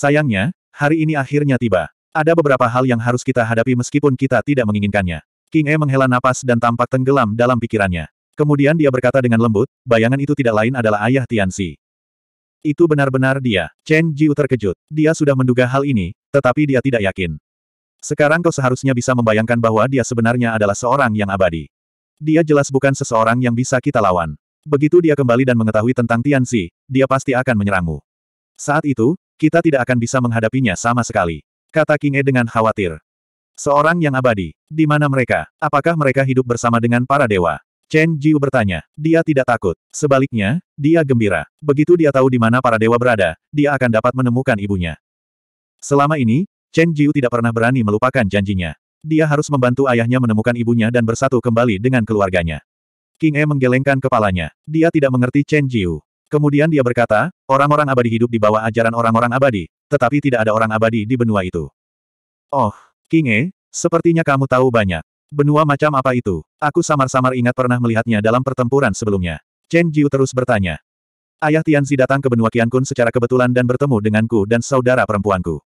Sayangnya, hari ini akhirnya tiba. Ada beberapa hal yang harus kita hadapi meskipun kita tidak menginginkannya. King E menghela napas dan tampak tenggelam dalam pikirannya. Kemudian dia berkata dengan lembut, bayangan itu tidak lain adalah ayah Tian Tianxi. Itu benar-benar dia. Chen Jiu terkejut. Dia sudah menduga hal ini, tetapi dia tidak yakin. Sekarang kau seharusnya bisa membayangkan bahwa dia sebenarnya adalah seorang yang abadi. Dia jelas bukan seseorang yang bisa kita lawan. Begitu dia kembali dan mengetahui tentang Tian Tianxi, dia pasti akan menyerangmu. Saat itu, kita tidak akan bisa menghadapinya sama sekali. Kata King E dengan khawatir. Seorang yang abadi. Di mana mereka? Apakah mereka hidup bersama dengan para dewa? Chen Jiu bertanya. Dia tidak takut. Sebaliknya, dia gembira. Begitu dia tahu di mana para dewa berada, dia akan dapat menemukan ibunya. Selama ini, Chen Jiu tidak pernah berani melupakan janjinya. Dia harus membantu ayahnya menemukan ibunya dan bersatu kembali dengan keluarganya. King E menggelengkan kepalanya. Dia tidak mengerti Chen Jiu. Kemudian dia berkata, orang-orang abadi hidup di bawah ajaran orang-orang abadi, tetapi tidak ada orang abadi di benua itu. Oh, Kinge, sepertinya kamu tahu banyak. Benua macam apa itu? Aku samar-samar ingat pernah melihatnya dalam pertempuran sebelumnya. Chen Jiu terus bertanya. Ayah Tianzi datang ke benua Qiankun secara kebetulan dan bertemu denganku dan saudara perempuanku.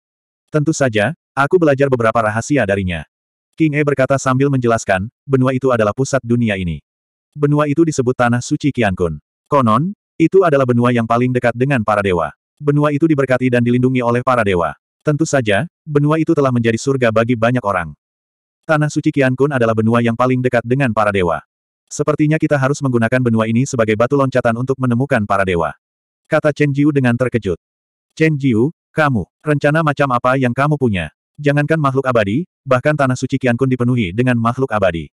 Tentu saja, aku belajar beberapa rahasia darinya. King E berkata sambil menjelaskan, benua itu adalah pusat dunia ini. Benua itu disebut Tanah Suci Qiankun. Konon, itu adalah benua yang paling dekat dengan para dewa. Benua itu diberkati dan dilindungi oleh para dewa. Tentu saja, benua itu telah menjadi surga bagi banyak orang. Tanah suci Kian Kun adalah benua yang paling dekat dengan para dewa. Sepertinya kita harus menggunakan benua ini sebagai batu loncatan untuk menemukan para dewa. Kata Chen Jiu dengan terkejut. Chen Jiu, kamu, rencana macam apa yang kamu punya? Jangankan makhluk abadi, bahkan tanah suci Kian Kun dipenuhi dengan makhluk abadi.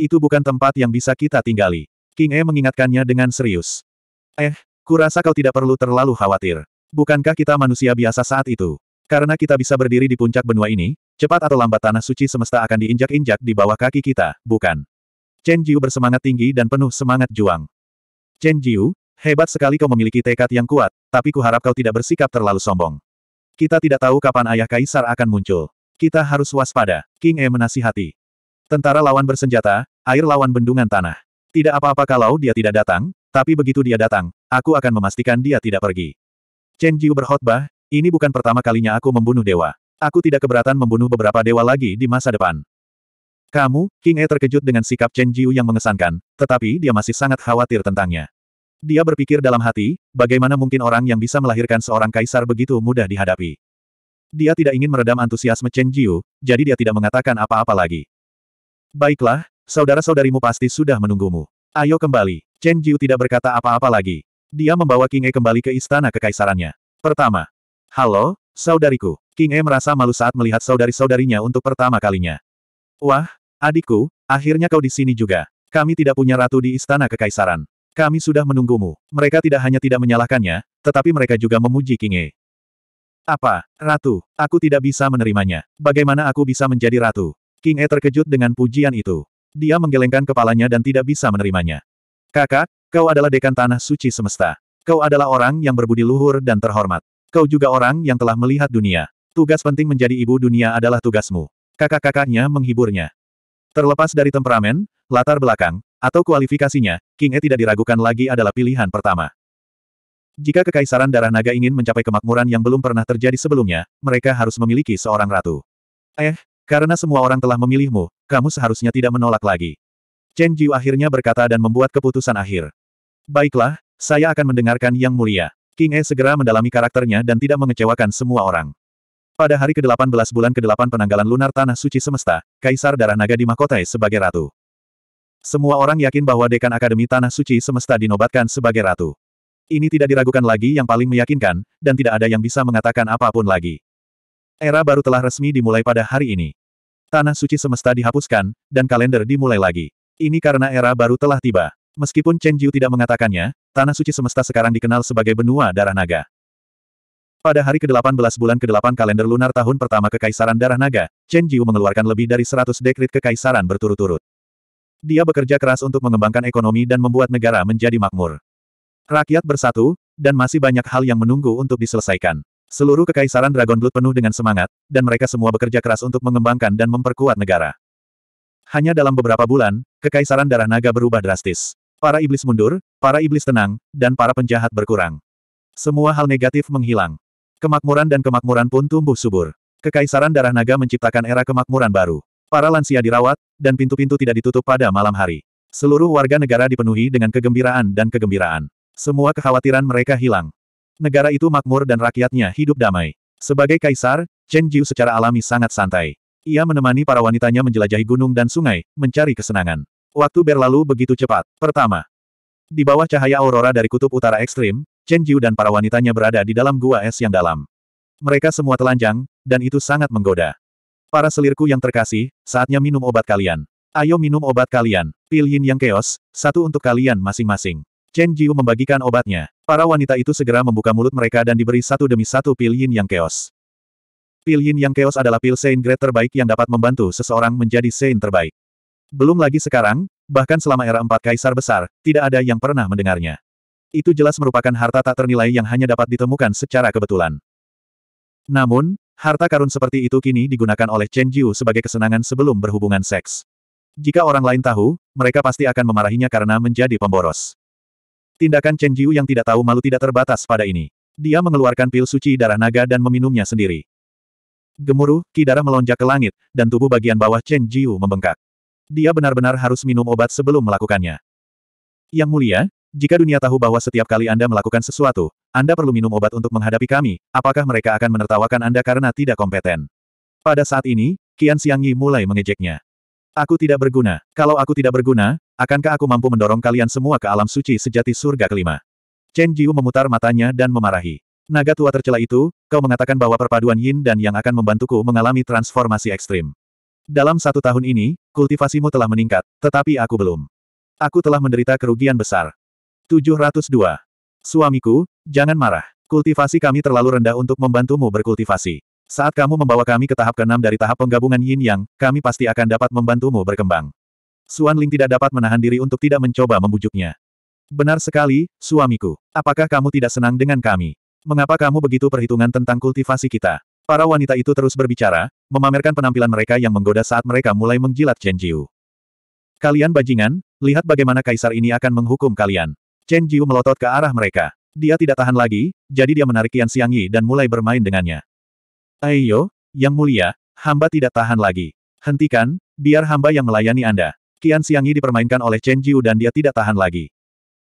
Itu bukan tempat yang bisa kita tinggali. King E mengingatkannya dengan serius. Eh, kurasa kau tidak perlu terlalu khawatir. Bukankah kita manusia biasa saat itu? Karena kita bisa berdiri di puncak benua ini, cepat atau lambat tanah suci semesta akan diinjak-injak di bawah kaki kita, bukan? Chen Jiu bersemangat tinggi dan penuh semangat juang. Chen Jiu, hebat sekali kau memiliki tekad yang kuat, tapi kuharap kau tidak bersikap terlalu sombong. Kita tidak tahu kapan ayah kaisar akan muncul. Kita harus waspada, King E menasihati. Tentara lawan bersenjata, air lawan bendungan tanah. Tidak apa-apa kalau dia tidak datang, tapi begitu dia datang, aku akan memastikan dia tidak pergi. Chen Jiu berkhotbah, ini bukan pertama kalinya aku membunuh dewa. Aku tidak keberatan membunuh beberapa dewa lagi di masa depan. Kamu, King E terkejut dengan sikap Chen Jiu yang mengesankan, tetapi dia masih sangat khawatir tentangnya. Dia berpikir dalam hati, bagaimana mungkin orang yang bisa melahirkan seorang kaisar begitu mudah dihadapi. Dia tidak ingin meredam antusiasme Chen Jiu, jadi dia tidak mengatakan apa-apa lagi. Baiklah, saudara-saudarimu pasti sudah menunggumu. Ayo kembali. Chen Jiu tidak berkata apa-apa lagi. Dia membawa King E kembali ke istana kekaisarannya. Pertama. Halo, saudariku. King E merasa malu saat melihat saudari-saudarinya untuk pertama kalinya. Wah, adikku, akhirnya kau di sini juga. Kami tidak punya ratu di istana kekaisaran. Kami sudah menunggumu. Mereka tidak hanya tidak menyalahkannya, tetapi mereka juga memuji King E. Apa, Ratu? Aku tidak bisa menerimanya. Bagaimana aku bisa menjadi Ratu? King E terkejut dengan pujian itu. Dia menggelengkan kepalanya dan tidak bisa menerimanya. Kakak, kau adalah dekan tanah suci semesta. Kau adalah orang yang berbudi luhur dan terhormat. Kau juga orang yang telah melihat dunia. Tugas penting menjadi ibu dunia adalah tugasmu. Kakak-kakaknya menghiburnya. Terlepas dari temperamen, latar belakang, atau kualifikasinya, King E tidak diragukan lagi adalah pilihan pertama. Jika Kekaisaran Darah Naga ingin mencapai kemakmuran yang belum pernah terjadi sebelumnya, mereka harus memiliki seorang ratu. Eh, karena semua orang telah memilihmu, kamu seharusnya tidak menolak lagi. Chen Jiu akhirnya berkata dan membuat keputusan akhir. Baiklah, saya akan mendengarkan Yang Mulia. King E segera mendalami karakternya dan tidak mengecewakan semua orang. Pada hari ke-18 bulan ke-8 penanggalan lunar Tanah Suci Semesta, Kaisar Darah Naga di dimahkotai sebagai ratu. Semua orang yakin bahwa dekan Akademi Tanah Suci Semesta dinobatkan sebagai ratu. Ini tidak diragukan lagi yang paling meyakinkan, dan tidak ada yang bisa mengatakan apapun lagi. Era baru telah resmi dimulai pada hari ini. Tanah suci semesta dihapuskan, dan kalender dimulai lagi. Ini karena era baru telah tiba. Meskipun Chen Jiu tidak mengatakannya, tanah suci semesta sekarang dikenal sebagai benua darah naga. Pada hari ke-18 bulan ke-8 kalender lunar tahun pertama Kekaisaran Darah Naga, Chen Jiu mengeluarkan lebih dari 100 dekrit kekaisaran berturut-turut. Dia bekerja keras untuk mengembangkan ekonomi dan membuat negara menjadi makmur. Rakyat bersatu, dan masih banyak hal yang menunggu untuk diselesaikan. Seluruh kekaisaran Dragon Blood penuh dengan semangat, dan mereka semua bekerja keras untuk mengembangkan dan memperkuat negara. Hanya dalam beberapa bulan, kekaisaran darah naga berubah drastis. Para iblis mundur, para iblis tenang, dan para penjahat berkurang. Semua hal negatif menghilang. Kemakmuran dan kemakmuran pun tumbuh subur. Kekaisaran darah naga menciptakan era kemakmuran baru. Para lansia dirawat, dan pintu-pintu tidak ditutup pada malam hari. Seluruh warga negara dipenuhi dengan kegembiraan dan kegembiraan. Semua kekhawatiran mereka hilang. Negara itu makmur dan rakyatnya hidup damai. Sebagai kaisar, Chen Jiu secara alami sangat santai. Ia menemani para wanitanya menjelajahi gunung dan sungai, mencari kesenangan. Waktu berlalu begitu cepat. Pertama, di bawah cahaya aurora dari kutub utara ekstrim, Chen Jiu dan para wanitanya berada di dalam gua es yang dalam. Mereka semua telanjang, dan itu sangat menggoda. Para selirku yang terkasih, saatnya minum obat kalian. Ayo minum obat kalian. Pil yang keos, satu untuk kalian masing-masing. Chen Jiu membagikan obatnya. Para wanita itu segera membuka mulut mereka dan diberi satu demi satu pil yin yang keos. Pil yin yang keos adalah pil Saint Grade terbaik yang dapat membantu seseorang menjadi Saint terbaik. Belum lagi sekarang, bahkan selama era empat kaisar besar, tidak ada yang pernah mendengarnya. Itu jelas merupakan harta tak ternilai yang hanya dapat ditemukan secara kebetulan. Namun, harta karun seperti itu kini digunakan oleh Chen Jiu sebagai kesenangan sebelum berhubungan seks. Jika orang lain tahu, mereka pasti akan memarahinya karena menjadi pemboros. Tindakan Chen Jiu yang tidak tahu malu tidak terbatas pada ini. Dia mengeluarkan pil suci darah naga dan meminumnya sendiri. Gemuruh, ki darah melonjak ke langit, dan tubuh bagian bawah Chen Jiu membengkak. Dia benar-benar harus minum obat sebelum melakukannya. Yang mulia, jika dunia tahu bahwa setiap kali Anda melakukan sesuatu, Anda perlu minum obat untuk menghadapi kami, apakah mereka akan menertawakan Anda karena tidak kompeten? Pada saat ini, Qian Yi mulai mengejeknya. Aku tidak berguna. Kalau aku tidak berguna, Akankah aku mampu mendorong kalian semua ke alam suci sejati surga kelima? Chen Jiu memutar matanya dan memarahi. Naga tua tercela itu, kau mengatakan bahwa perpaduan yin dan yang akan membantuku mengalami transformasi ekstrim. Dalam satu tahun ini, kultivasimu telah meningkat, tetapi aku belum. Aku telah menderita kerugian besar. 702. Suamiku, jangan marah. Kultivasi kami terlalu rendah untuk membantumu berkultivasi. Saat kamu membawa kami ke tahap keenam dari tahap penggabungan yin yang, kami pasti akan dapat membantumu berkembang. Suan Ling tidak dapat menahan diri untuk tidak mencoba membujuknya. Benar sekali, suamiku. Apakah kamu tidak senang dengan kami? Mengapa kamu begitu perhitungan tentang kultivasi kita? Para wanita itu terus berbicara, memamerkan penampilan mereka yang menggoda saat mereka mulai menjilat Chen Jiu. Kalian bajingan, lihat bagaimana kaisar ini akan menghukum kalian. Chen Jiu melotot ke arah mereka. Dia tidak tahan lagi, jadi dia menarik Yan Xiang Yi dan mulai bermain dengannya. Ayo, Yang Mulia, hamba tidak tahan lagi. Hentikan, biar hamba yang melayani Anda. Kian Xiangyi dipermainkan oleh Chen Jiu dan dia tidak tahan lagi.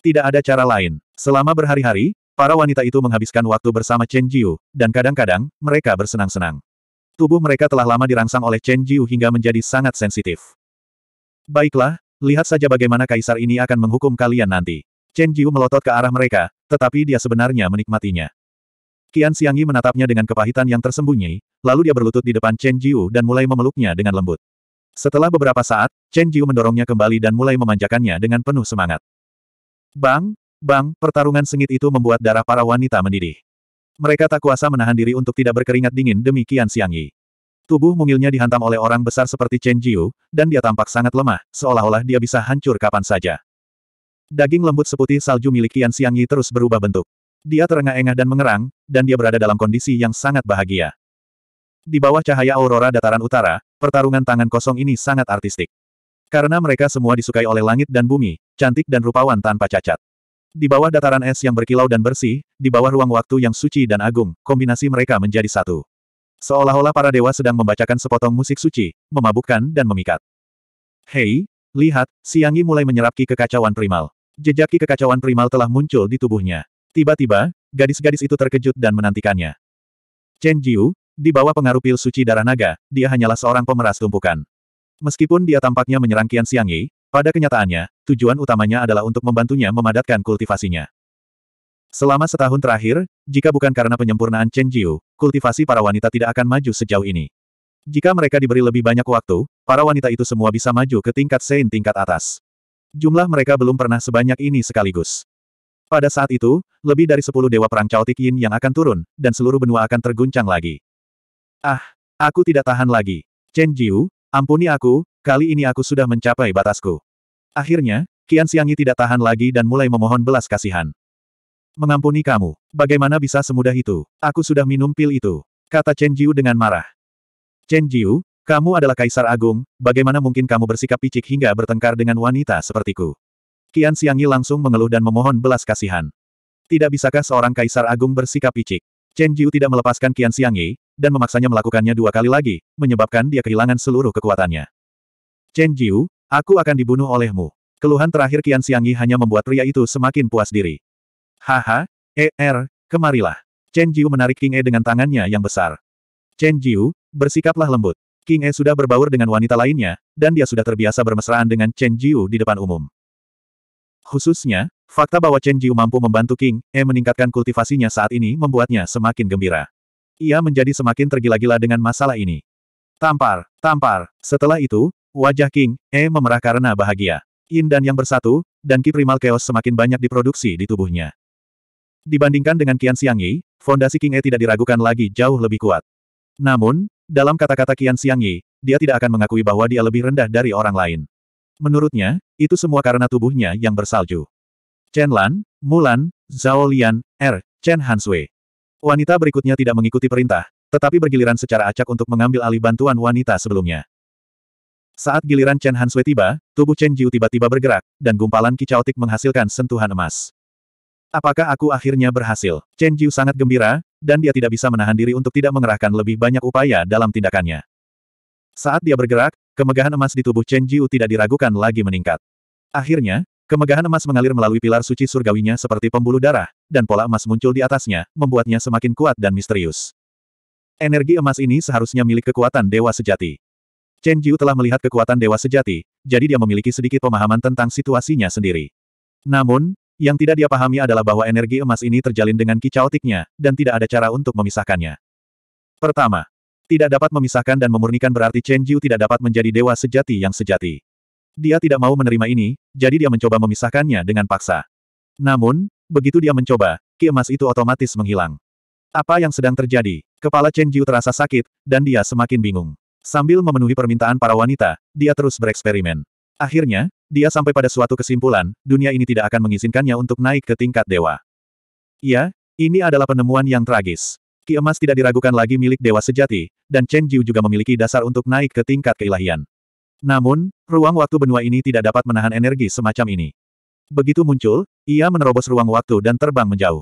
Tidak ada cara lain. Selama berhari-hari, para wanita itu menghabiskan waktu bersama Chen Jiu, dan kadang-kadang, mereka bersenang-senang. Tubuh mereka telah lama dirangsang oleh Chen Jiu hingga menjadi sangat sensitif. Baiklah, lihat saja bagaimana kaisar ini akan menghukum kalian nanti. Chen Jiu melotot ke arah mereka, tetapi dia sebenarnya menikmatinya. Kian Xiangyi menatapnya dengan kepahitan yang tersembunyi, lalu dia berlutut di depan Chen Jiu dan mulai memeluknya dengan lembut. Setelah beberapa saat, Chen Jiu mendorongnya kembali dan mulai memanjakannya dengan penuh semangat. Bang, bang, pertarungan sengit itu membuat darah para wanita mendidih. Mereka tak kuasa menahan diri untuk tidak berkeringat dingin demi Qian Tubuh mungilnya dihantam oleh orang besar seperti Chen Jiu, dan dia tampak sangat lemah, seolah-olah dia bisa hancur kapan saja. Daging lembut seputih salju milik Qian Xiangyi terus berubah bentuk. Dia terengah-engah dan mengerang, dan dia berada dalam kondisi yang sangat bahagia. Di bawah cahaya aurora dataran utara, pertarungan tangan kosong ini sangat artistik. Karena mereka semua disukai oleh langit dan bumi, cantik dan rupawan tanpa cacat. Di bawah dataran es yang berkilau dan bersih, di bawah ruang waktu yang suci dan agung, kombinasi mereka menjadi satu. Seolah-olah para dewa sedang membacakan sepotong musik suci, memabukkan dan memikat. Hei, lihat, Siangi mulai menyerap ki kekacauan primal. Jejak ki kekacauan primal telah muncul di tubuhnya. Tiba-tiba, gadis-gadis itu terkejut dan menantikannya. Chen Jiu, di bawah pengaruh pil suci darah naga, dia hanyalah seorang pemeras tumpukan. Meskipun dia tampaknya menyerang Qian Xiangyi, pada kenyataannya, tujuan utamanya adalah untuk membantunya memadatkan kultivasinya. Selama setahun terakhir, jika bukan karena penyempurnaan Chen Jiu, kultivasi para wanita tidak akan maju sejauh ini. Jika mereka diberi lebih banyak waktu, para wanita itu semua bisa maju ke tingkat Sein tingkat atas. Jumlah mereka belum pernah sebanyak ini sekaligus. Pada saat itu, lebih dari 10 dewa perang Tik Yin yang akan turun, dan seluruh benua akan terguncang lagi. Ah, aku tidak tahan lagi. Chen Jiu, ampuni aku, kali ini aku sudah mencapai batasku. Akhirnya, Qian Xiangyi tidak tahan lagi dan mulai memohon belas kasihan. Mengampuni kamu, bagaimana bisa semudah itu? Aku sudah minum pil itu, kata Chen Jiu dengan marah. Chen Jiu, kamu adalah kaisar agung, bagaimana mungkin kamu bersikap picik hingga bertengkar dengan wanita sepertiku? Qian Xiangyi langsung mengeluh dan memohon belas kasihan. Tidak bisakah seorang kaisar agung bersikap picik? Chen Jiu tidak melepaskan Qian Xiangyi, dan memaksanya melakukannya dua kali lagi, menyebabkan dia kehilangan seluruh kekuatannya. Chen Jiu, aku akan dibunuh olehmu. Keluhan terakhir Qian Xiangyi hanya membuat pria itu semakin puas diri. Haha, eh, er, kemarilah. Chen Jiu menarik King E dengan tangannya yang besar. Chen Jiu, bersikaplah lembut. King E sudah berbaur dengan wanita lainnya, dan dia sudah terbiasa bermesraan dengan Chen Jiu di depan umum. Khususnya, fakta bahwa Chen Jiu mampu membantu King E meningkatkan kultivasinya saat ini membuatnya semakin gembira. Ia menjadi semakin tergila-gila dengan masalah ini. Tampar, tampar. Setelah itu, wajah King E memerah karena bahagia. Yin dan yang bersatu, dan ki primal chaos semakin banyak diproduksi di tubuhnya. Dibandingkan dengan Qian Yi, fondasi King E tidak diragukan lagi jauh lebih kuat. Namun, dalam kata-kata Qian Yi, dia tidak akan mengakui bahwa dia lebih rendah dari orang lain. Menurutnya, itu semua karena tubuhnya yang bersalju. Chen Lan, Mulan, Zhao Lian, Er, Chen Hanswei. Wanita berikutnya tidak mengikuti perintah, tetapi bergiliran secara acak untuk mengambil alih bantuan wanita sebelumnya. Saat giliran Chen Hanswe tiba, tubuh Chen Jiu tiba-tiba bergerak, dan gumpalan kicautik menghasilkan sentuhan emas. Apakah aku akhirnya berhasil? Chen Jiu sangat gembira, dan dia tidak bisa menahan diri untuk tidak mengerahkan lebih banyak upaya dalam tindakannya. Saat dia bergerak, kemegahan emas di tubuh Chen Jiu tidak diragukan lagi meningkat. Akhirnya, kemegahan emas mengalir melalui pilar suci surgawinya seperti pembuluh darah, dan pola emas muncul di atasnya, membuatnya semakin kuat dan misterius. Energi emas ini seharusnya milik kekuatan dewa sejati. Chen Jiu telah melihat kekuatan dewa sejati, jadi dia memiliki sedikit pemahaman tentang situasinya sendiri. Namun, yang tidak dia pahami adalah bahwa energi emas ini terjalin dengan kicautiknya, dan tidak ada cara untuk memisahkannya. Pertama, tidak dapat memisahkan dan memurnikan berarti Chen Jiu tidak dapat menjadi dewa sejati yang sejati. Dia tidak mau menerima ini, jadi dia mencoba memisahkannya dengan paksa. Namun, Begitu dia mencoba, ki emas itu otomatis menghilang. Apa yang sedang terjadi? Kepala Chen Jiu terasa sakit, dan dia semakin bingung. Sambil memenuhi permintaan para wanita, dia terus bereksperimen. Akhirnya, dia sampai pada suatu kesimpulan, dunia ini tidak akan mengizinkannya untuk naik ke tingkat dewa. Ya, ini adalah penemuan yang tragis. Ki emas tidak diragukan lagi milik dewa sejati, dan Chen Jiu juga memiliki dasar untuk naik ke tingkat keilahian. Namun, ruang waktu benua ini tidak dapat menahan energi semacam ini. Begitu muncul, ia menerobos ruang waktu dan terbang menjauh.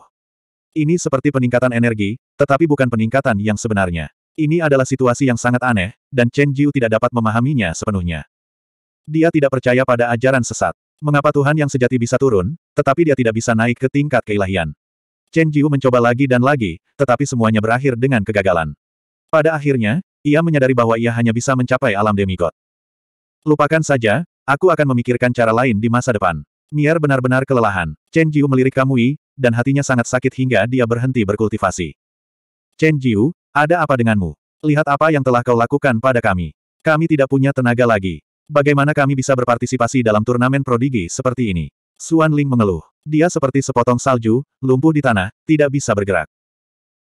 Ini seperti peningkatan energi, tetapi bukan peningkatan yang sebenarnya. Ini adalah situasi yang sangat aneh, dan Chen Jiu tidak dapat memahaminya sepenuhnya. Dia tidak percaya pada ajaran sesat. Mengapa Tuhan yang sejati bisa turun, tetapi dia tidak bisa naik ke tingkat keilahian? Chen Jiu mencoba lagi dan lagi, tetapi semuanya berakhir dengan kegagalan. Pada akhirnya, ia menyadari bahwa ia hanya bisa mencapai alam demigod. Lupakan saja, aku akan memikirkan cara lain di masa depan. Niar benar-benar kelelahan. Chen Jiu melirik Kamui, dan hatinya sangat sakit hingga dia berhenti berkultivasi. Chen Jiu, ada apa denganmu? Lihat apa yang telah kau lakukan pada kami. Kami tidak punya tenaga lagi. Bagaimana kami bisa berpartisipasi dalam turnamen prodigi seperti ini? Suan Ling mengeluh. Dia seperti sepotong salju, lumpuh di tanah, tidak bisa bergerak.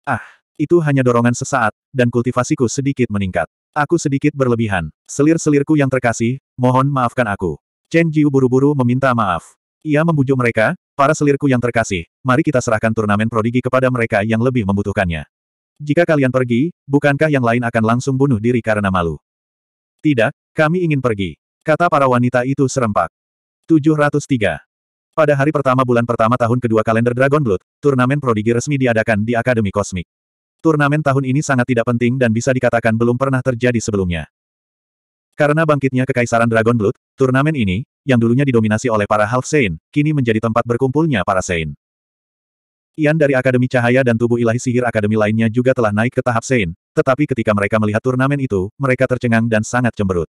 Ah, itu hanya dorongan sesaat, dan kultivasiku sedikit meningkat. Aku sedikit berlebihan. Selir-selirku yang terkasih, mohon maafkan aku. Chen Jiu buru-buru meminta maaf. Ia membujuk mereka, para selirku yang terkasih, mari kita serahkan turnamen prodigi kepada mereka yang lebih membutuhkannya. Jika kalian pergi, bukankah yang lain akan langsung bunuh diri karena malu? Tidak, kami ingin pergi. Kata para wanita itu serempak. 703. Pada hari pertama bulan pertama tahun kedua kalender Dragon Blood, turnamen prodigi resmi diadakan di Akademi Kosmik. Turnamen tahun ini sangat tidak penting dan bisa dikatakan belum pernah terjadi sebelumnya. Karena bangkitnya Kekaisaran Dragon Blood, turnamen ini, yang dulunya didominasi oleh para Half Saint, kini menjadi tempat berkumpulnya para Saint. Ian dari Akademi Cahaya dan Tubuh Ilahi Sihir Akademi lainnya juga telah naik ke tahap Saint, tetapi ketika mereka melihat turnamen itu, mereka tercengang dan sangat cemberut.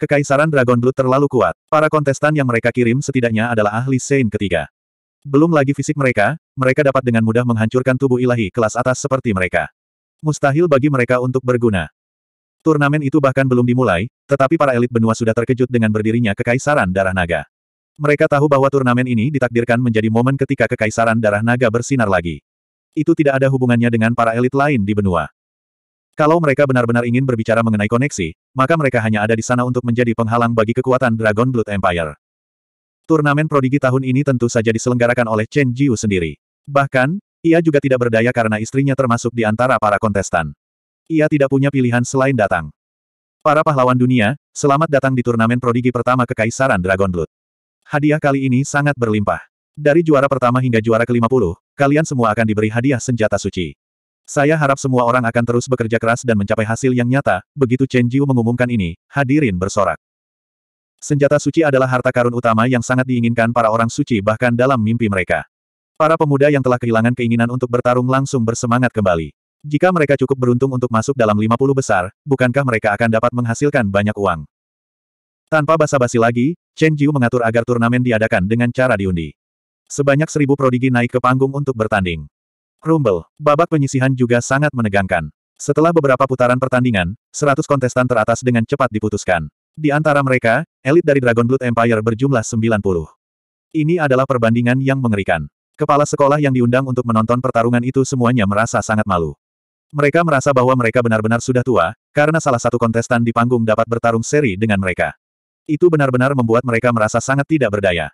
Kekaisaran Dragon Blood terlalu kuat. Para kontestan yang mereka kirim setidaknya adalah ahli Saint ketiga. Belum lagi fisik mereka, mereka dapat dengan mudah menghancurkan tubuh ilahi kelas atas seperti mereka. Mustahil bagi mereka untuk berguna. Turnamen itu bahkan belum dimulai, tetapi para elit benua sudah terkejut dengan berdirinya Kekaisaran Darah Naga. Mereka tahu bahwa turnamen ini ditakdirkan menjadi momen ketika Kekaisaran Darah Naga bersinar lagi. Itu tidak ada hubungannya dengan para elit lain di benua. Kalau mereka benar-benar ingin berbicara mengenai koneksi, maka mereka hanya ada di sana untuk menjadi penghalang bagi kekuatan Dragon Blood Empire. Turnamen prodigi tahun ini tentu saja diselenggarakan oleh Chen Jiu sendiri. Bahkan, ia juga tidak berdaya karena istrinya termasuk di antara para kontestan ia tidak punya pilihan selain datang. Para pahlawan dunia, selamat datang di turnamen prodigi pertama Kekaisaran Dragon Blood. Hadiah kali ini sangat berlimpah. Dari juara pertama hingga juara ke-50, kalian semua akan diberi hadiah senjata suci. Saya harap semua orang akan terus bekerja keras dan mencapai hasil yang nyata, begitu Chen Jiu mengumumkan ini, hadirin bersorak. Senjata suci adalah harta karun utama yang sangat diinginkan para orang suci bahkan dalam mimpi mereka. Para pemuda yang telah kehilangan keinginan untuk bertarung langsung bersemangat kembali. Jika mereka cukup beruntung untuk masuk dalam 50 besar, bukankah mereka akan dapat menghasilkan banyak uang? Tanpa basa-basi lagi, Chen Jiu mengatur agar turnamen diadakan dengan cara diundi. Sebanyak seribu prodigi naik ke panggung untuk bertanding. Rumble, babak penyisihan juga sangat menegangkan. Setelah beberapa putaran pertandingan, 100 kontestan teratas dengan cepat diputuskan. Di antara mereka, elit dari Dragon Blood Empire berjumlah 90. Ini adalah perbandingan yang mengerikan. Kepala sekolah yang diundang untuk menonton pertarungan itu semuanya merasa sangat malu. Mereka merasa bahwa mereka benar-benar sudah tua, karena salah satu kontestan di panggung dapat bertarung seri dengan mereka. Itu benar-benar membuat mereka merasa sangat tidak berdaya.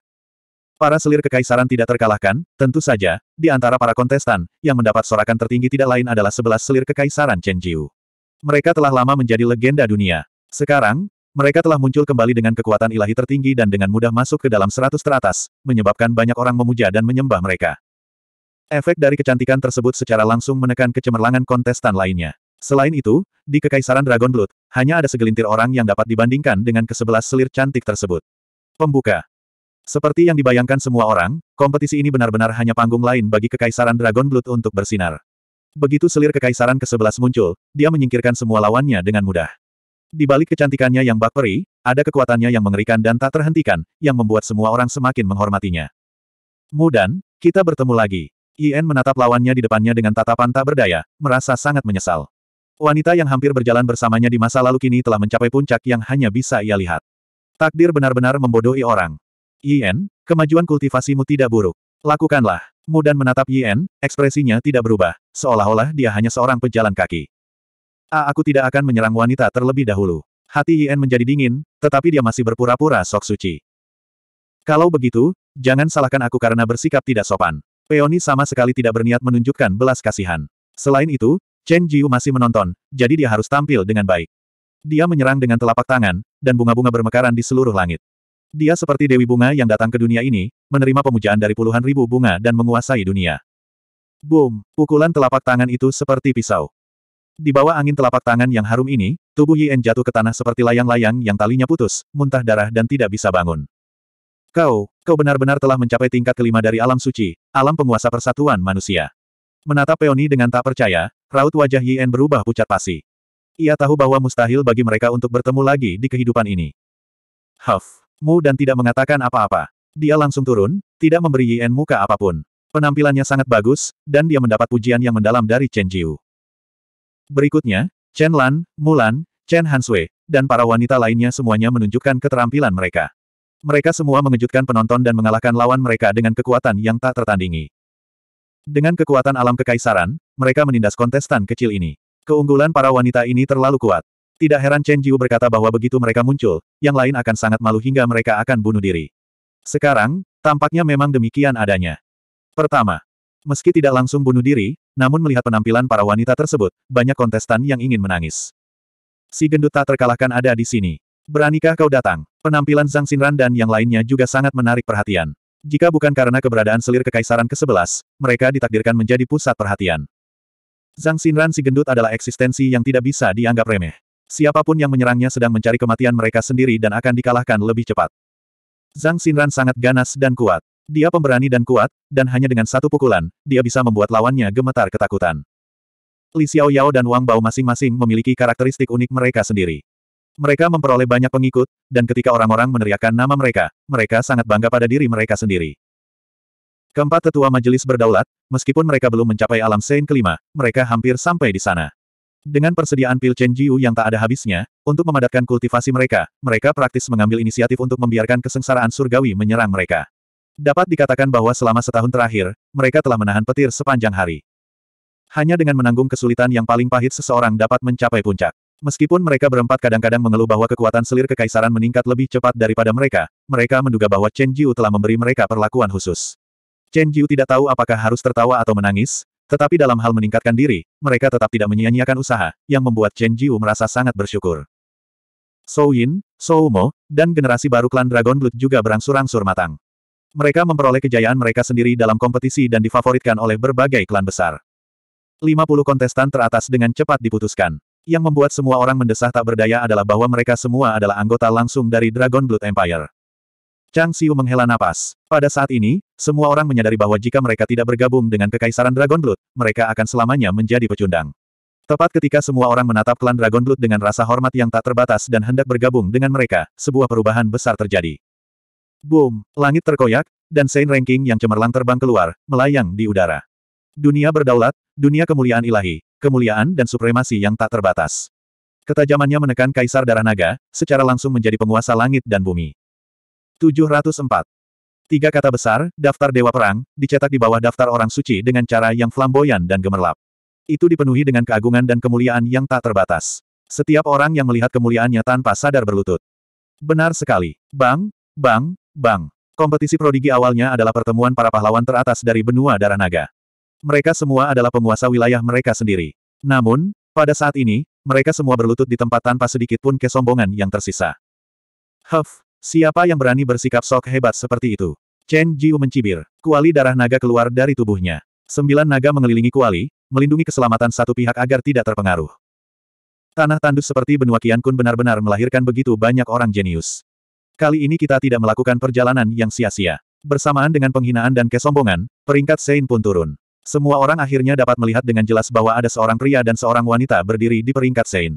Para selir kekaisaran tidak terkalahkan, tentu saja, di antara para kontestan, yang mendapat sorakan tertinggi tidak lain adalah sebelas selir kekaisaran Chen Jiu. Mereka telah lama menjadi legenda dunia. Sekarang, mereka telah muncul kembali dengan kekuatan ilahi tertinggi dan dengan mudah masuk ke dalam seratus teratas, menyebabkan banyak orang memuja dan menyembah mereka. Efek dari kecantikan tersebut secara langsung menekan kecemerlangan kontestan lainnya. Selain itu, di Kekaisaran Dragon Blood, hanya ada segelintir orang yang dapat dibandingkan dengan kesebelas selir cantik tersebut. Pembuka Seperti yang dibayangkan semua orang, kompetisi ini benar-benar hanya panggung lain bagi Kekaisaran Dragon Blood untuk bersinar. Begitu selir Kekaisaran ke-11 muncul, dia menyingkirkan semua lawannya dengan mudah. Di balik kecantikannya yang bak peri, ada kekuatannya yang mengerikan dan tak terhentikan, yang membuat semua orang semakin menghormatinya. Mudan, kita bertemu lagi. Yen menatap lawannya di depannya dengan tatapan tak berdaya, merasa sangat menyesal. Wanita yang hampir berjalan bersamanya di masa lalu kini telah mencapai puncak yang hanya bisa ia lihat. Takdir benar-benar membodohi orang. Yen, kemajuan kultivasimu tidak buruk. Lakukanlah. Mudan menatap Yen, ekspresinya tidak berubah, seolah-olah dia hanya seorang pejalan kaki. A, aku tidak akan menyerang wanita terlebih dahulu. Hati Yen menjadi dingin, tetapi dia masih berpura-pura sok suci. Kalau begitu, jangan salahkan aku karena bersikap tidak sopan. Peony sama sekali tidak berniat menunjukkan belas kasihan. Selain itu, Chen Jiu masih menonton, jadi dia harus tampil dengan baik. Dia menyerang dengan telapak tangan, dan bunga-bunga bermekaran di seluruh langit. Dia seperti dewi bunga yang datang ke dunia ini, menerima pemujaan dari puluhan ribu bunga dan menguasai dunia. Boom! Pukulan telapak tangan itu seperti pisau. Di bawah angin telapak tangan yang harum ini, tubuh Yen jatuh ke tanah seperti layang-layang yang talinya putus, muntah darah dan tidak bisa bangun. Kau, kau benar-benar telah mencapai tingkat kelima dari alam suci, alam penguasa persatuan manusia. Menatap Peoni dengan tak percaya, raut wajah En berubah pucat pasi. Ia tahu bahwa mustahil bagi mereka untuk bertemu lagi di kehidupan ini. Huff, Mu dan tidak mengatakan apa-apa. Dia langsung turun, tidak memberi En muka apapun. Penampilannya sangat bagus, dan dia mendapat pujian yang mendalam dari Chen Jiu. Berikutnya, Chen Lan, Mulan, Chen Hansui, dan para wanita lainnya semuanya menunjukkan keterampilan mereka. Mereka semua mengejutkan penonton dan mengalahkan lawan mereka dengan kekuatan yang tak tertandingi. Dengan kekuatan alam kekaisaran, mereka menindas kontestan kecil ini. Keunggulan para wanita ini terlalu kuat. Tidak heran Chen Jiu berkata bahwa begitu mereka muncul, yang lain akan sangat malu hingga mereka akan bunuh diri. Sekarang, tampaknya memang demikian adanya. Pertama, meski tidak langsung bunuh diri, namun melihat penampilan para wanita tersebut, banyak kontestan yang ingin menangis. Si gendut tak terkalahkan ada di sini. Beranikah kau datang? Penampilan Zhang Xinran dan yang lainnya juga sangat menarik perhatian. Jika bukan karena keberadaan selir kekaisaran ke-11, mereka ditakdirkan menjadi pusat perhatian. Zhang Xinran si gendut adalah eksistensi yang tidak bisa dianggap remeh. Siapapun yang menyerangnya sedang mencari kematian mereka sendiri dan akan dikalahkan lebih cepat. Zhang Xinran sangat ganas dan kuat. Dia pemberani dan kuat, dan hanya dengan satu pukulan, dia bisa membuat lawannya gemetar ketakutan. Li Xiaoyao dan Wang Bao masing-masing memiliki karakteristik unik mereka sendiri. Mereka memperoleh banyak pengikut, dan ketika orang-orang meneriakkan nama mereka, mereka sangat bangga pada diri mereka sendiri. Keempat tetua majelis berdaulat, meskipun mereka belum mencapai alam Sein kelima, mereka hampir sampai di sana. Dengan persediaan pil Chen Jiu yang tak ada habisnya, untuk memadatkan kultivasi mereka, mereka praktis mengambil inisiatif untuk membiarkan kesengsaraan surgawi menyerang mereka. Dapat dikatakan bahwa selama setahun terakhir, mereka telah menahan petir sepanjang hari. Hanya dengan menanggung kesulitan yang paling pahit seseorang dapat mencapai puncak. Meskipun mereka berempat kadang-kadang mengeluh bahwa kekuatan selir kekaisaran meningkat lebih cepat daripada mereka, mereka menduga bahwa Chen Jiu telah memberi mereka perlakuan khusus. Chen Jiu tidak tahu apakah harus tertawa atau menangis, tetapi dalam hal meningkatkan diri, mereka tetap tidak menyia-nyiakan usaha, yang membuat Chen Jiu merasa sangat bersyukur. Sou Yin, Sou Mo, dan generasi baru klan Dragon Blood juga berangsur-angsur matang. Mereka memperoleh kejayaan mereka sendiri dalam kompetisi dan difavoritkan oleh berbagai klan besar. 50 kontestan teratas dengan cepat diputuskan. Yang membuat semua orang mendesah tak berdaya adalah bahwa mereka semua adalah anggota langsung dari Dragon Blood Empire. Chang Xiu menghela napas. Pada saat ini, semua orang menyadari bahwa jika mereka tidak bergabung dengan Kekaisaran Dragon Blood, mereka akan selamanya menjadi pecundang. Tepat ketika semua orang menatap klan Dragon Blood dengan rasa hormat yang tak terbatas dan hendak bergabung dengan mereka, sebuah perubahan besar terjadi. Boom! Langit terkoyak, dan Saint Ranking yang cemerlang terbang keluar, melayang di udara. Dunia berdaulat, dunia kemuliaan ilahi, kemuliaan dan supremasi yang tak terbatas. Ketajamannya menekan Kaisar Darah Naga, secara langsung menjadi penguasa langit dan bumi. 704. Tiga kata besar, daftar Dewa Perang, dicetak di bawah daftar orang suci dengan cara yang flamboyan dan gemerlap. Itu dipenuhi dengan keagungan dan kemuliaan yang tak terbatas. Setiap orang yang melihat kemuliaannya tanpa sadar berlutut. Benar sekali. Bang, bang, bang. Kompetisi prodigi awalnya adalah pertemuan para pahlawan teratas dari benua Darah Naga. Mereka semua adalah penguasa wilayah mereka sendiri. Namun, pada saat ini, mereka semua berlutut di tempat tanpa sedikit pun kesombongan yang tersisa. Huff, siapa yang berani bersikap sok hebat seperti itu? Chen Jiu mencibir. Kuali darah naga keluar dari tubuhnya. Sembilan naga mengelilingi kuali, melindungi keselamatan satu pihak agar tidak terpengaruh. Tanah tandus seperti benua Kun benar-benar melahirkan begitu banyak orang jenius. Kali ini kita tidak melakukan perjalanan yang sia-sia. Bersamaan dengan penghinaan dan kesombongan, peringkat Sein pun turun. Semua orang akhirnya dapat melihat dengan jelas bahwa ada seorang pria dan seorang wanita berdiri di peringkat Sein.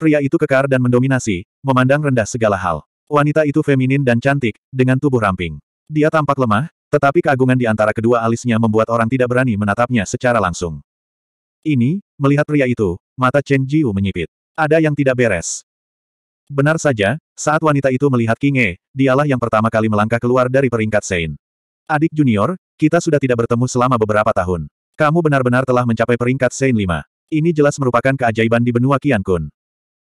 Pria itu kekar dan mendominasi, memandang rendah segala hal. Wanita itu feminin dan cantik, dengan tubuh ramping. Dia tampak lemah, tetapi keagungan di antara kedua alisnya membuat orang tidak berani menatapnya secara langsung. Ini, melihat pria itu, mata Chen Jiu menyipit. Ada yang tidak beres. Benar saja, saat wanita itu melihat King E, dialah yang pertama kali melangkah keluar dari peringkat Sein. Adik junior, kita sudah tidak bertemu selama beberapa tahun. Kamu benar-benar telah mencapai peringkat Saint 5. Ini jelas merupakan keajaiban di benua Qian Kun.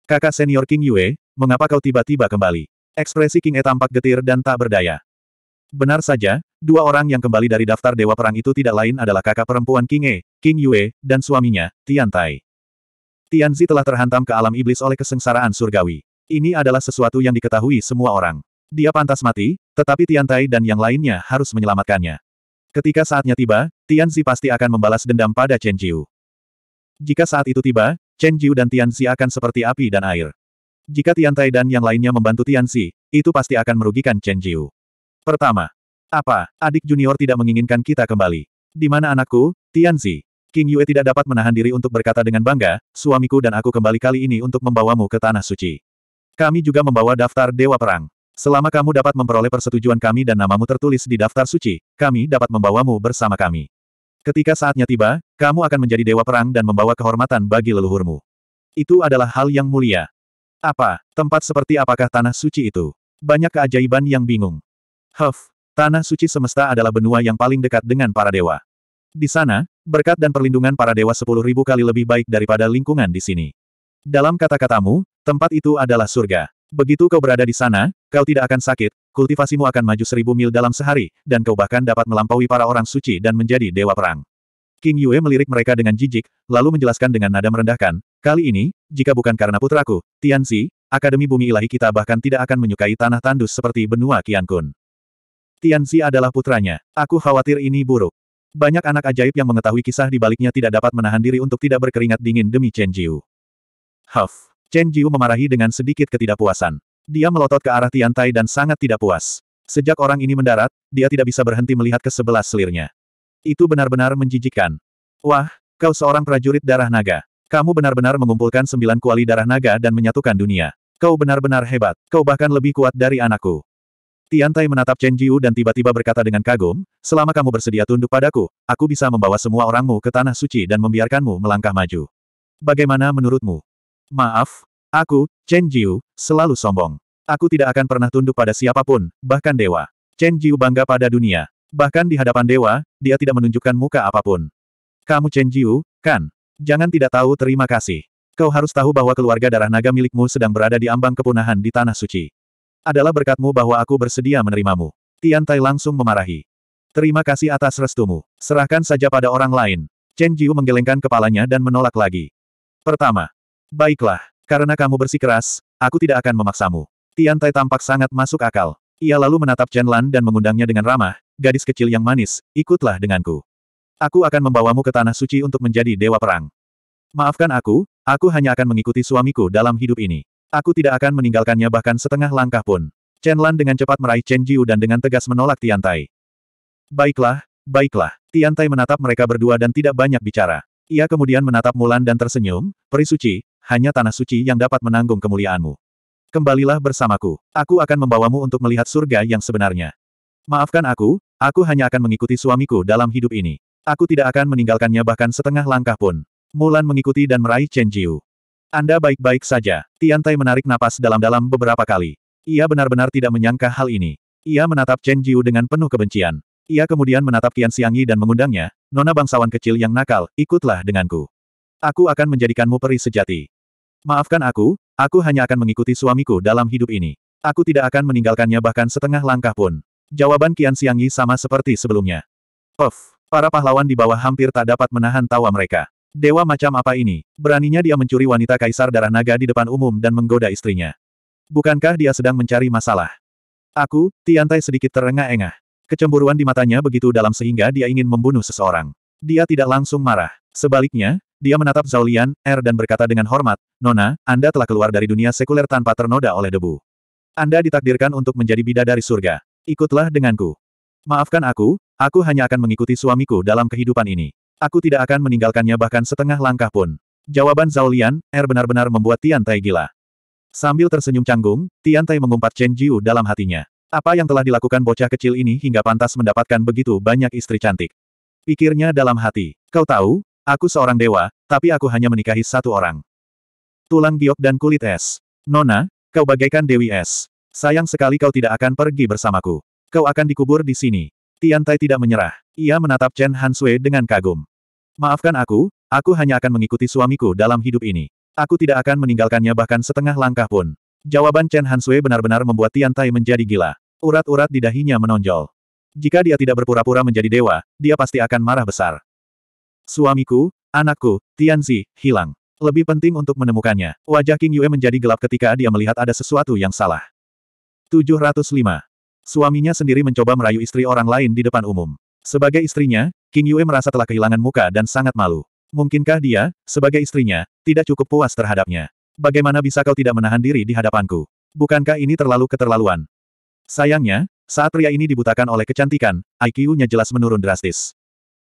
Kakak senior King Yue, mengapa kau tiba-tiba kembali? Ekspresi King E tampak getir dan tak berdaya. Benar saja, dua orang yang kembali dari daftar Dewa Perang itu tidak lain adalah kakak perempuan King E, King Yue, dan suaminya, Tian Tai. Tian Zi telah terhantam ke alam iblis oleh kesengsaraan surgawi. Ini adalah sesuatu yang diketahui semua orang. Dia pantas mati, tetapi Tian Tai dan yang lainnya harus menyelamatkannya. Ketika saatnya tiba, Tian Tianzi pasti akan membalas dendam pada Chen Jiu. Jika saat itu tiba, Chen Jiu dan Tian Tianzi akan seperti api dan air. Jika Tian Tai dan yang lainnya membantu Tian Tianzi, itu pasti akan merugikan Chen Jiu. Pertama, apa, adik junior tidak menginginkan kita kembali? Di mana anakku, Tianzi? King Yue tidak dapat menahan diri untuk berkata dengan bangga, suamiku dan aku kembali kali ini untuk membawamu ke Tanah Suci. Kami juga membawa daftar Dewa Perang. Selama kamu dapat memperoleh persetujuan kami dan namamu tertulis di daftar suci, kami dapat membawamu bersama kami. Ketika saatnya tiba, kamu akan menjadi dewa perang dan membawa kehormatan bagi leluhurmu. Itu adalah hal yang mulia. Apa, tempat seperti apakah tanah suci itu? Banyak keajaiban yang bingung. Huff, tanah suci semesta adalah benua yang paling dekat dengan para dewa. Di sana, berkat dan perlindungan para dewa sepuluh ribu kali lebih baik daripada lingkungan di sini. Dalam kata-katamu, tempat itu adalah surga. Begitu kau berada di sana, kau tidak akan sakit, kultivasimu akan maju seribu mil dalam sehari, dan kau bahkan dapat melampaui para orang suci dan menjadi dewa perang. King Yue melirik mereka dengan jijik, lalu menjelaskan dengan nada merendahkan, kali ini, jika bukan karena putraku, Tian Tianxi, Akademi Bumi Ilahi kita bahkan tidak akan menyukai tanah tandus seperti benua Kun. Tian Tianxi adalah putranya. Aku khawatir ini buruk. Banyak anak ajaib yang mengetahui kisah di baliknya tidak dapat menahan diri untuk tidak berkeringat dingin demi Chen Jiu. Huff. Chen Jiu memarahi dengan sedikit ketidakpuasan. Dia melotot ke arah Tian Tai dan sangat tidak puas. Sejak orang ini mendarat, dia tidak bisa berhenti melihat ke sebelah selirnya. Itu benar-benar menjijikkan. Wah, kau seorang prajurit darah naga. Kamu benar-benar mengumpulkan sembilan kuali darah naga dan menyatukan dunia. Kau benar-benar hebat. Kau bahkan lebih kuat dari anakku. Tian Tai menatap Chen Jiu dan tiba-tiba berkata dengan kagum, selama kamu bersedia tunduk padaku, aku bisa membawa semua orangmu ke tanah suci dan membiarkanmu melangkah maju. Bagaimana menurutmu? Maaf, aku, Chen Jiu, selalu sombong. Aku tidak akan pernah tunduk pada siapapun, bahkan dewa. Chen Jiu bangga pada dunia. Bahkan di hadapan dewa, dia tidak menunjukkan muka apapun. Kamu Chen Jiu, kan? Jangan tidak tahu terima kasih. Kau harus tahu bahwa keluarga darah naga milikmu sedang berada di ambang kepunahan di Tanah Suci. Adalah berkatmu bahwa aku bersedia menerimamu. Tian Tai langsung memarahi. Terima kasih atas restumu. Serahkan saja pada orang lain. Chen Jiu menggelengkan kepalanya dan menolak lagi. Pertama, Baiklah, karena kamu bersikeras, aku tidak akan memaksamu. Tian Tai tampak sangat masuk akal. Ia lalu menatap Chen Lan dan mengundangnya dengan ramah, gadis kecil yang manis, ikutlah denganku. Aku akan membawamu ke tanah suci untuk menjadi dewa perang. Maafkan aku, aku hanya akan mengikuti suamiku dalam hidup ini. Aku tidak akan meninggalkannya bahkan setengah langkah pun. Chen Lan dengan cepat meraih Chen Jiu dan dengan tegas menolak Tian Tai. Baiklah, baiklah. Tian Tai menatap mereka berdua dan tidak banyak bicara. Ia kemudian menatap Mulan dan tersenyum, Peri suci hanya tanah suci yang dapat menanggung kemuliaanmu. Kembalilah bersamaku. Aku akan membawamu untuk melihat surga yang sebenarnya. Maafkan aku, aku hanya akan mengikuti suamiku dalam hidup ini. Aku tidak akan meninggalkannya bahkan setengah langkah pun. Mulan mengikuti dan meraih Chen Jiu. Anda baik-baik saja. Tian Tai menarik napas dalam-dalam beberapa kali. Ia benar-benar tidak menyangka hal ini. Ia menatap Chen Jiu dengan penuh kebencian. Ia kemudian menatap Qian Xiangyi dan mengundangnya, Nona bangsawan kecil yang nakal, ikutlah denganku. Aku akan menjadikanmu peri sejati. Maafkan aku, aku hanya akan mengikuti suamiku dalam hidup ini. Aku tidak akan meninggalkannya bahkan setengah langkah pun. Jawaban Qian Yi sama seperti sebelumnya. Of, para pahlawan di bawah hampir tak dapat menahan tawa mereka. Dewa macam apa ini? Beraninya dia mencuri wanita kaisar darah naga di depan umum dan menggoda istrinya. Bukankah dia sedang mencari masalah? Aku, Tiantai sedikit terengah-engah. Kecemburuan di matanya begitu dalam sehingga dia ingin membunuh seseorang. Dia tidak langsung marah. Sebaliknya, dia menatap Zhao Lian, Er dan berkata dengan hormat, Nona, Anda telah keluar dari dunia sekuler tanpa ternoda oleh debu. Anda ditakdirkan untuk menjadi bidadari surga. Ikutlah denganku. Maafkan aku, aku hanya akan mengikuti suamiku dalam kehidupan ini. Aku tidak akan meninggalkannya bahkan setengah langkah pun. Jawaban Zhao Lian, Er benar-benar membuat Tian Tai gila. Sambil tersenyum canggung, Tian Tai mengumpat Chen Jiu dalam hatinya. Apa yang telah dilakukan bocah kecil ini hingga pantas mendapatkan begitu banyak istri cantik? Pikirnya dalam hati. Kau tahu, Aku seorang dewa, tapi aku hanya menikahi satu orang. Tulang giok dan kulit es. Nona, kau bagaikan Dewi Es. Sayang sekali kau tidak akan pergi bersamaku. Kau akan dikubur di sini. Tian Tai tidak menyerah. Ia menatap Chen Han Sui dengan kagum. Maafkan aku, aku hanya akan mengikuti suamiku dalam hidup ini. Aku tidak akan meninggalkannya bahkan setengah langkah pun. Jawaban Chen Han Sui benar-benar membuat Tian Tai menjadi gila. Urat-urat di dahinya menonjol. Jika dia tidak berpura-pura menjadi dewa, dia pasti akan marah besar. Suamiku, anakku, Tianzi, hilang. Lebih penting untuk menemukannya. Wajah King Yue menjadi gelap ketika dia melihat ada sesuatu yang salah. 705. Suaminya sendiri mencoba merayu istri orang lain di depan umum. Sebagai istrinya, King Yue merasa telah kehilangan muka dan sangat malu. Mungkinkah dia, sebagai istrinya, tidak cukup puas terhadapnya? Bagaimana bisa kau tidak menahan diri di hadapanku? Bukankah ini terlalu keterlaluan? Sayangnya, saat pria ini dibutakan oleh kecantikan, IQ-nya jelas menurun drastis.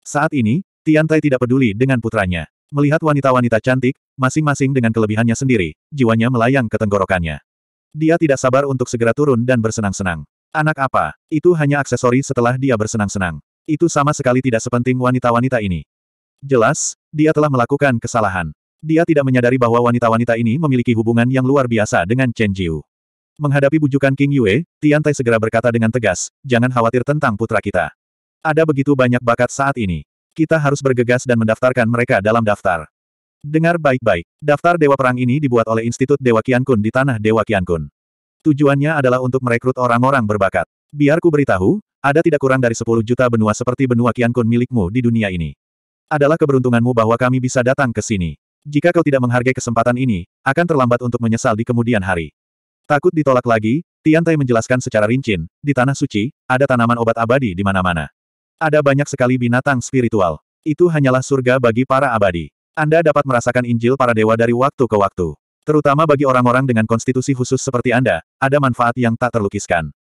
Saat ini, Tian Tai tidak peduli dengan putranya. Melihat wanita-wanita cantik, masing-masing dengan kelebihannya sendiri, jiwanya melayang ke tenggorokannya. Dia tidak sabar untuk segera turun dan bersenang-senang. Anak apa? Itu hanya aksesori setelah dia bersenang-senang. Itu sama sekali tidak sepenting wanita-wanita ini. Jelas, dia telah melakukan kesalahan. Dia tidak menyadari bahwa wanita-wanita ini memiliki hubungan yang luar biasa dengan Chen Jiu. Menghadapi bujukan King Yue, Tian Tai segera berkata dengan tegas, jangan khawatir tentang putra kita. Ada begitu banyak bakat saat ini. Kita harus bergegas dan mendaftarkan mereka dalam daftar. Dengar baik-baik, daftar Dewa Perang ini dibuat oleh Institut Dewa Kiankun di Tanah Dewa Kiankun. Tujuannya adalah untuk merekrut orang-orang berbakat. Biar ku beritahu, ada tidak kurang dari 10 juta benua seperti benua Kiankun milikmu di dunia ini. Adalah keberuntunganmu bahwa kami bisa datang ke sini. Jika kau tidak menghargai kesempatan ini, akan terlambat untuk menyesal di kemudian hari. Takut ditolak lagi, Tiantai menjelaskan secara rinci. di Tanah Suci, ada tanaman obat abadi di mana-mana. Ada banyak sekali binatang spiritual. Itu hanyalah surga bagi para abadi. Anda dapat merasakan Injil para dewa dari waktu ke waktu. Terutama bagi orang-orang dengan konstitusi khusus seperti Anda, ada manfaat yang tak terlukiskan.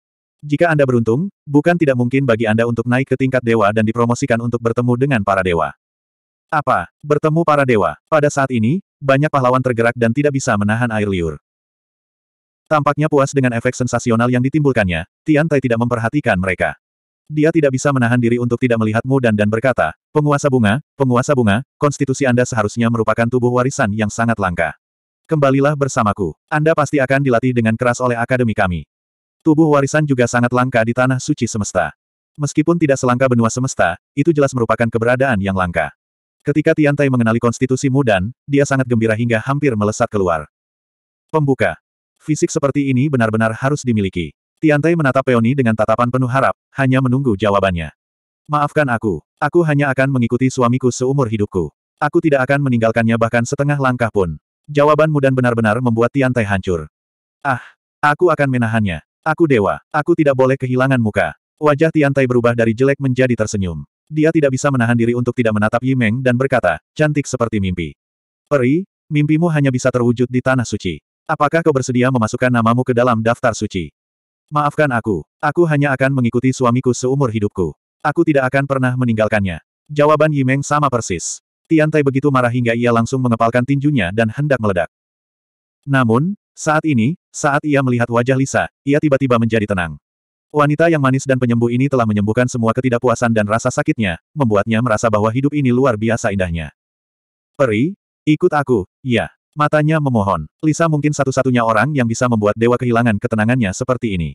Jika Anda beruntung, bukan tidak mungkin bagi Anda untuk naik ke tingkat dewa dan dipromosikan untuk bertemu dengan para dewa. Apa? Bertemu para dewa. Pada saat ini, banyak pahlawan tergerak dan tidak bisa menahan air liur. Tampaknya puas dengan efek sensasional yang ditimbulkannya, Tian Tai tidak memperhatikan mereka. Dia tidak bisa menahan diri untuk tidak melihatmu dan dan berkata, penguasa bunga, penguasa bunga, konstitusi Anda seharusnya merupakan tubuh warisan yang sangat langka. Kembalilah bersamaku. Anda pasti akan dilatih dengan keras oleh akademi kami. Tubuh warisan juga sangat langka di tanah suci semesta. Meskipun tidak selangka benua semesta, itu jelas merupakan keberadaan yang langka. Ketika Tian Tai mengenali konstitusimu dan, dia sangat gembira hingga hampir melesat keluar. Pembuka. Fisik seperti ini benar-benar harus dimiliki. Tiantai menatap Peoni dengan tatapan penuh harap, hanya menunggu jawabannya. Maafkan aku, aku hanya akan mengikuti suamiku seumur hidupku. Aku tidak akan meninggalkannya bahkan setengah langkah pun. Jawabanmu dan benar-benar membuat Tiantai hancur. Ah, aku akan menahannya. Aku dewa, aku tidak boleh kehilangan muka. Wajah Tiantai berubah dari jelek menjadi tersenyum. Dia tidak bisa menahan diri untuk tidak menatap Yimeng dan berkata, cantik seperti mimpi. Peri, mimpimu hanya bisa terwujud di tanah suci. Apakah kau bersedia memasukkan namamu ke dalam daftar suci? Maafkan aku. Aku hanya akan mengikuti suamiku seumur hidupku. Aku tidak akan pernah meninggalkannya. Jawaban Yimeng sama persis. Tiantai begitu marah hingga ia langsung mengepalkan tinjunya dan hendak meledak. Namun, saat ini, saat ia melihat wajah Lisa, ia tiba-tiba menjadi tenang. Wanita yang manis dan penyembuh ini telah menyembuhkan semua ketidakpuasan dan rasa sakitnya, membuatnya merasa bahwa hidup ini luar biasa indahnya. Peri, ikut aku, ya. Matanya memohon. Lisa mungkin satu-satunya orang yang bisa membuat dewa kehilangan ketenangannya seperti ini.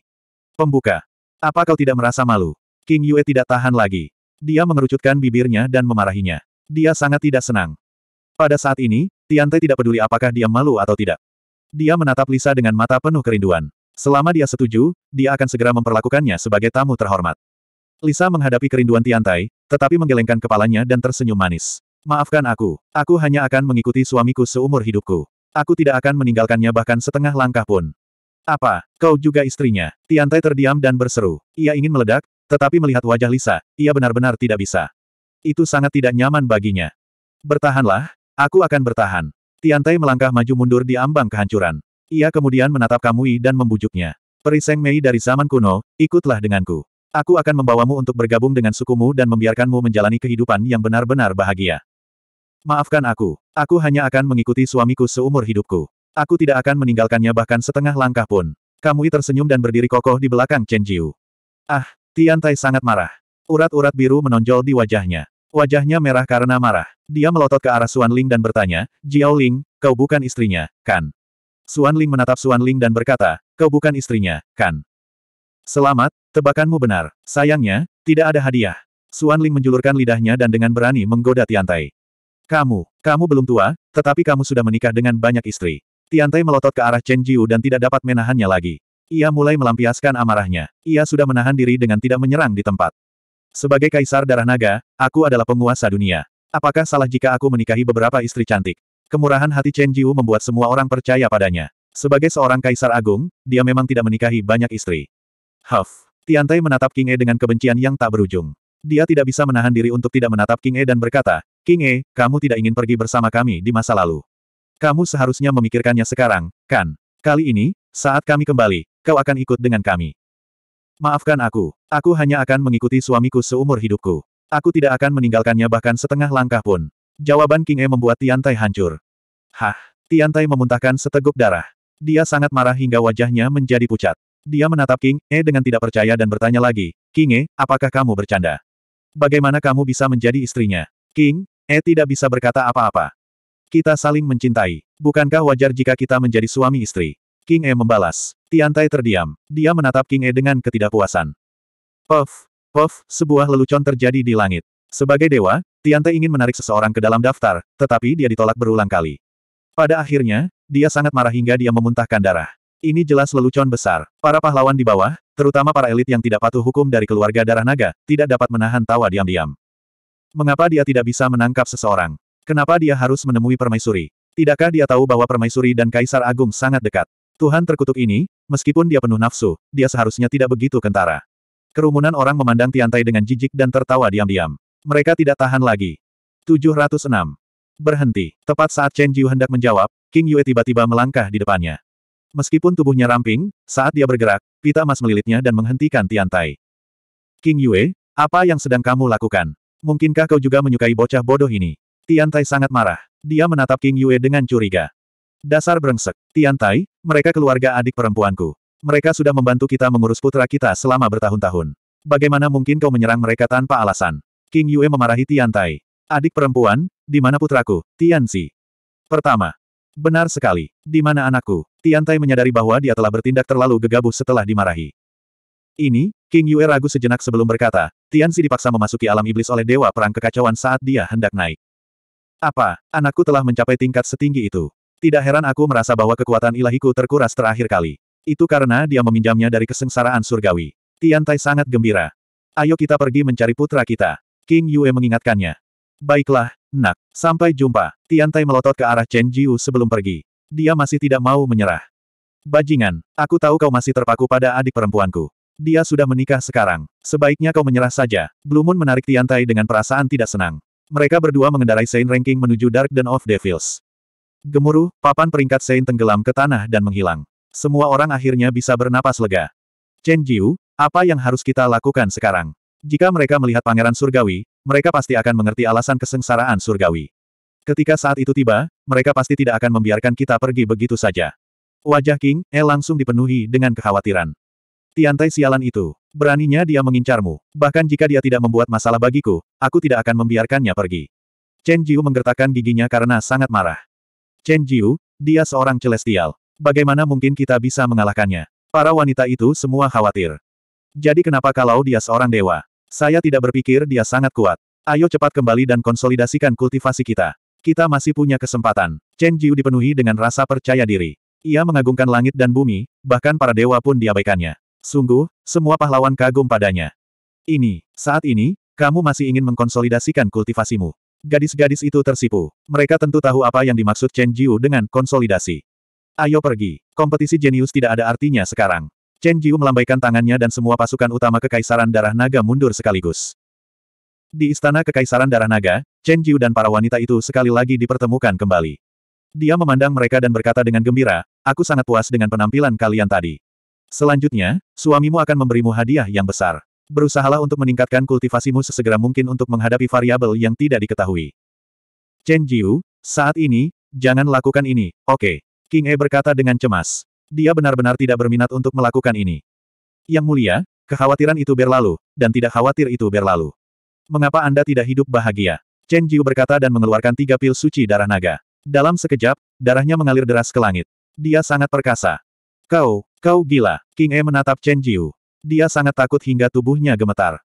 Pembuka. Apa kau tidak merasa malu? King Yue tidak tahan lagi. Dia mengerucutkan bibirnya dan memarahinya. Dia sangat tidak senang. Pada saat ini, Tiante tidak peduli apakah dia malu atau tidak. Dia menatap Lisa dengan mata penuh kerinduan. Selama dia setuju, dia akan segera memperlakukannya sebagai tamu terhormat. Lisa menghadapi kerinduan Tiantai, tetapi menggelengkan kepalanya dan tersenyum manis. Maafkan aku, aku hanya akan mengikuti suamiku seumur hidupku. Aku tidak akan meninggalkannya bahkan setengah langkah pun. Apa, kau juga istrinya? Tiantai terdiam dan berseru. Ia ingin meledak, tetapi melihat wajah Lisa, ia benar-benar tidak bisa. Itu sangat tidak nyaman baginya. Bertahanlah, aku akan bertahan. Tiantai melangkah maju mundur di ambang kehancuran. Ia kemudian menatap Kamui dan membujuknya. Periseng Mei dari zaman kuno, ikutlah denganku. Aku akan membawamu untuk bergabung dengan sukumu dan membiarkanmu menjalani kehidupan yang benar-benar bahagia. Maafkan aku. Aku hanya akan mengikuti suamiku seumur hidupku. Aku tidak akan meninggalkannya bahkan setengah langkah pun. Kamui tersenyum dan berdiri kokoh di belakang Chen Jiu. Ah, Tian Tai sangat marah. Urat-urat biru menonjol di wajahnya. Wajahnya merah karena marah. Dia melotot ke arah Suan Ling dan bertanya, Jiao Ling, kau bukan istrinya, kan? Suan Ling menatap Suan Ling dan berkata, kau bukan istrinya, kan? Selamat, tebakanmu benar. Sayangnya, tidak ada hadiah. Suan Ling menjulurkan lidahnya dan dengan berani menggoda Tian Tai. Kamu, kamu belum tua, tetapi kamu sudah menikah dengan banyak istri. Tiantai melotot ke arah Chen Jiu dan tidak dapat menahannya lagi. Ia mulai melampiaskan amarahnya. Ia sudah menahan diri dengan tidak menyerang di tempat. Sebagai kaisar darah naga, aku adalah penguasa dunia. Apakah salah jika aku menikahi beberapa istri cantik? Kemurahan hati Chen Jiu membuat semua orang percaya padanya. Sebagai seorang kaisar agung, dia memang tidak menikahi banyak istri. Huff. Tiantai menatap King E dengan kebencian yang tak berujung. Dia tidak bisa menahan diri untuk tidak menatap King E dan berkata, King E, kamu tidak ingin pergi bersama kami di masa lalu. Kamu seharusnya memikirkannya sekarang, kan? Kali ini, saat kami kembali, kau akan ikut dengan kami. Maafkan aku. Aku hanya akan mengikuti suamiku seumur hidupku. Aku tidak akan meninggalkannya bahkan setengah langkah pun. Jawaban King E membuat Tiantai hancur. Hah, Tiantai memuntahkan seteguk darah. Dia sangat marah hingga wajahnya menjadi pucat. Dia menatap King E dengan tidak percaya dan bertanya lagi, King E, apakah kamu bercanda? Bagaimana kamu bisa menjadi istrinya? King E tidak bisa berkata apa-apa. Kita saling mencintai. Bukankah wajar jika kita menjadi suami istri? King E membalas. Tiantai terdiam. Dia menatap King E dengan ketidakpuasan. Puff, puff, sebuah lelucon terjadi di langit. Sebagai dewa, Tiantai ingin menarik seseorang ke dalam daftar, tetapi dia ditolak berulang kali. Pada akhirnya, dia sangat marah hingga dia memuntahkan darah. Ini jelas lelucon besar. Para pahlawan di bawah, terutama para elit yang tidak patuh hukum dari keluarga darah naga, tidak dapat menahan tawa diam-diam. Mengapa dia tidak bisa menangkap seseorang? Kenapa dia harus menemui permaisuri? Tidakkah dia tahu bahwa permaisuri dan kaisar agung sangat dekat? Tuhan terkutuk ini, meskipun dia penuh nafsu, dia seharusnya tidak begitu kentara. Kerumunan orang memandang Tiantai dengan jijik dan tertawa diam-diam. Mereka tidak tahan lagi. 706. Berhenti. Tepat saat Chen Jiu hendak menjawab, King Yue tiba-tiba melangkah di depannya. Meskipun tubuhnya ramping, saat dia bergerak, pita emas melilitnya dan menghentikan Tiantai. King Yue, apa yang sedang kamu lakukan? Mungkinkah kau juga menyukai bocah bodoh ini? Tian Tai sangat marah. Dia menatap King Yue dengan curiga. Dasar brengsek. Tian Tai, mereka keluarga adik perempuanku. Mereka sudah membantu kita mengurus putra kita selama bertahun-tahun. Bagaimana mungkin kau menyerang mereka tanpa alasan? King Yue memarahi Tian Tai. Adik perempuan, di mana putraku, Tian Si? Pertama. Benar sekali. Di mana anakku? Tian Tai menyadari bahwa dia telah bertindak terlalu gegabah setelah dimarahi. Ini, King Yue ragu sejenak sebelum berkata, Tianxi dipaksa memasuki alam iblis oleh Dewa Perang Kekacauan saat dia hendak naik. Apa, anakku telah mencapai tingkat setinggi itu? Tidak heran aku merasa bahwa kekuatan ilahiku terkuras terakhir kali. Itu karena dia meminjamnya dari kesengsaraan surgawi. Tian Tai sangat gembira. Ayo kita pergi mencari putra kita. King Yue mengingatkannya. Baiklah, nak. Sampai jumpa. Tian Tai melotot ke arah Chen Jiu sebelum pergi. Dia masih tidak mau menyerah. Bajingan, aku tahu kau masih terpaku pada adik perempuanku. Dia sudah menikah sekarang. Sebaiknya kau menyerah saja. Blue Moon menarik Tiantai dengan perasaan tidak senang. Mereka berdua mengendarai Saint Ranking menuju Dark dan of Devils. Gemuruh, papan peringkat Saint tenggelam ke tanah dan menghilang. Semua orang akhirnya bisa bernapas lega. Chen Jiu, apa yang harus kita lakukan sekarang? Jika mereka melihat Pangeran Surgawi, mereka pasti akan mengerti alasan kesengsaraan Surgawi. Ketika saat itu tiba, mereka pasti tidak akan membiarkan kita pergi begitu saja. Wajah King E langsung dipenuhi dengan kekhawatiran. Tiantai sialan itu. Beraninya dia mengincarmu. Bahkan jika dia tidak membuat masalah bagiku, aku tidak akan membiarkannya pergi. Chen Jiu menggertakkan giginya karena sangat marah. Chen Jiu, dia seorang celestial. Bagaimana mungkin kita bisa mengalahkannya? Para wanita itu semua khawatir. Jadi kenapa kalau dia seorang dewa? Saya tidak berpikir dia sangat kuat. Ayo cepat kembali dan konsolidasikan kultivasi kita. Kita masih punya kesempatan. Chen Jiu dipenuhi dengan rasa percaya diri. Ia mengagungkan langit dan bumi, bahkan para dewa pun diabaikannya. Sungguh, semua pahlawan kagum padanya. Ini, saat ini, kamu masih ingin mengkonsolidasikan kultivasimu. Gadis-gadis itu tersipu. Mereka tentu tahu apa yang dimaksud Chen Jiu dengan konsolidasi. Ayo pergi. Kompetisi jenius tidak ada artinya sekarang. Chen Jiu melambaikan tangannya dan semua pasukan utama Kekaisaran Darah Naga mundur sekaligus. Di Istana Kekaisaran Darah Naga, Chen Jiu dan para wanita itu sekali lagi dipertemukan kembali. Dia memandang mereka dan berkata dengan gembira, Aku sangat puas dengan penampilan kalian tadi. Selanjutnya, suamimu akan memberimu hadiah yang besar. Berusahalah untuk meningkatkan kultivasimu sesegera mungkin untuk menghadapi variabel yang tidak diketahui. Chen Jiu, saat ini, jangan lakukan ini, oke. Okay. King E berkata dengan cemas. Dia benar-benar tidak berminat untuk melakukan ini. Yang mulia, kekhawatiran itu berlalu, dan tidak khawatir itu berlalu. Mengapa Anda tidak hidup bahagia? Chen Jiu berkata dan mengeluarkan tiga pil suci darah naga. Dalam sekejap, darahnya mengalir deras ke langit. Dia sangat perkasa. Kau, Kau gila, King E menatap Chen Jiu. Dia sangat takut hingga tubuhnya gemetar.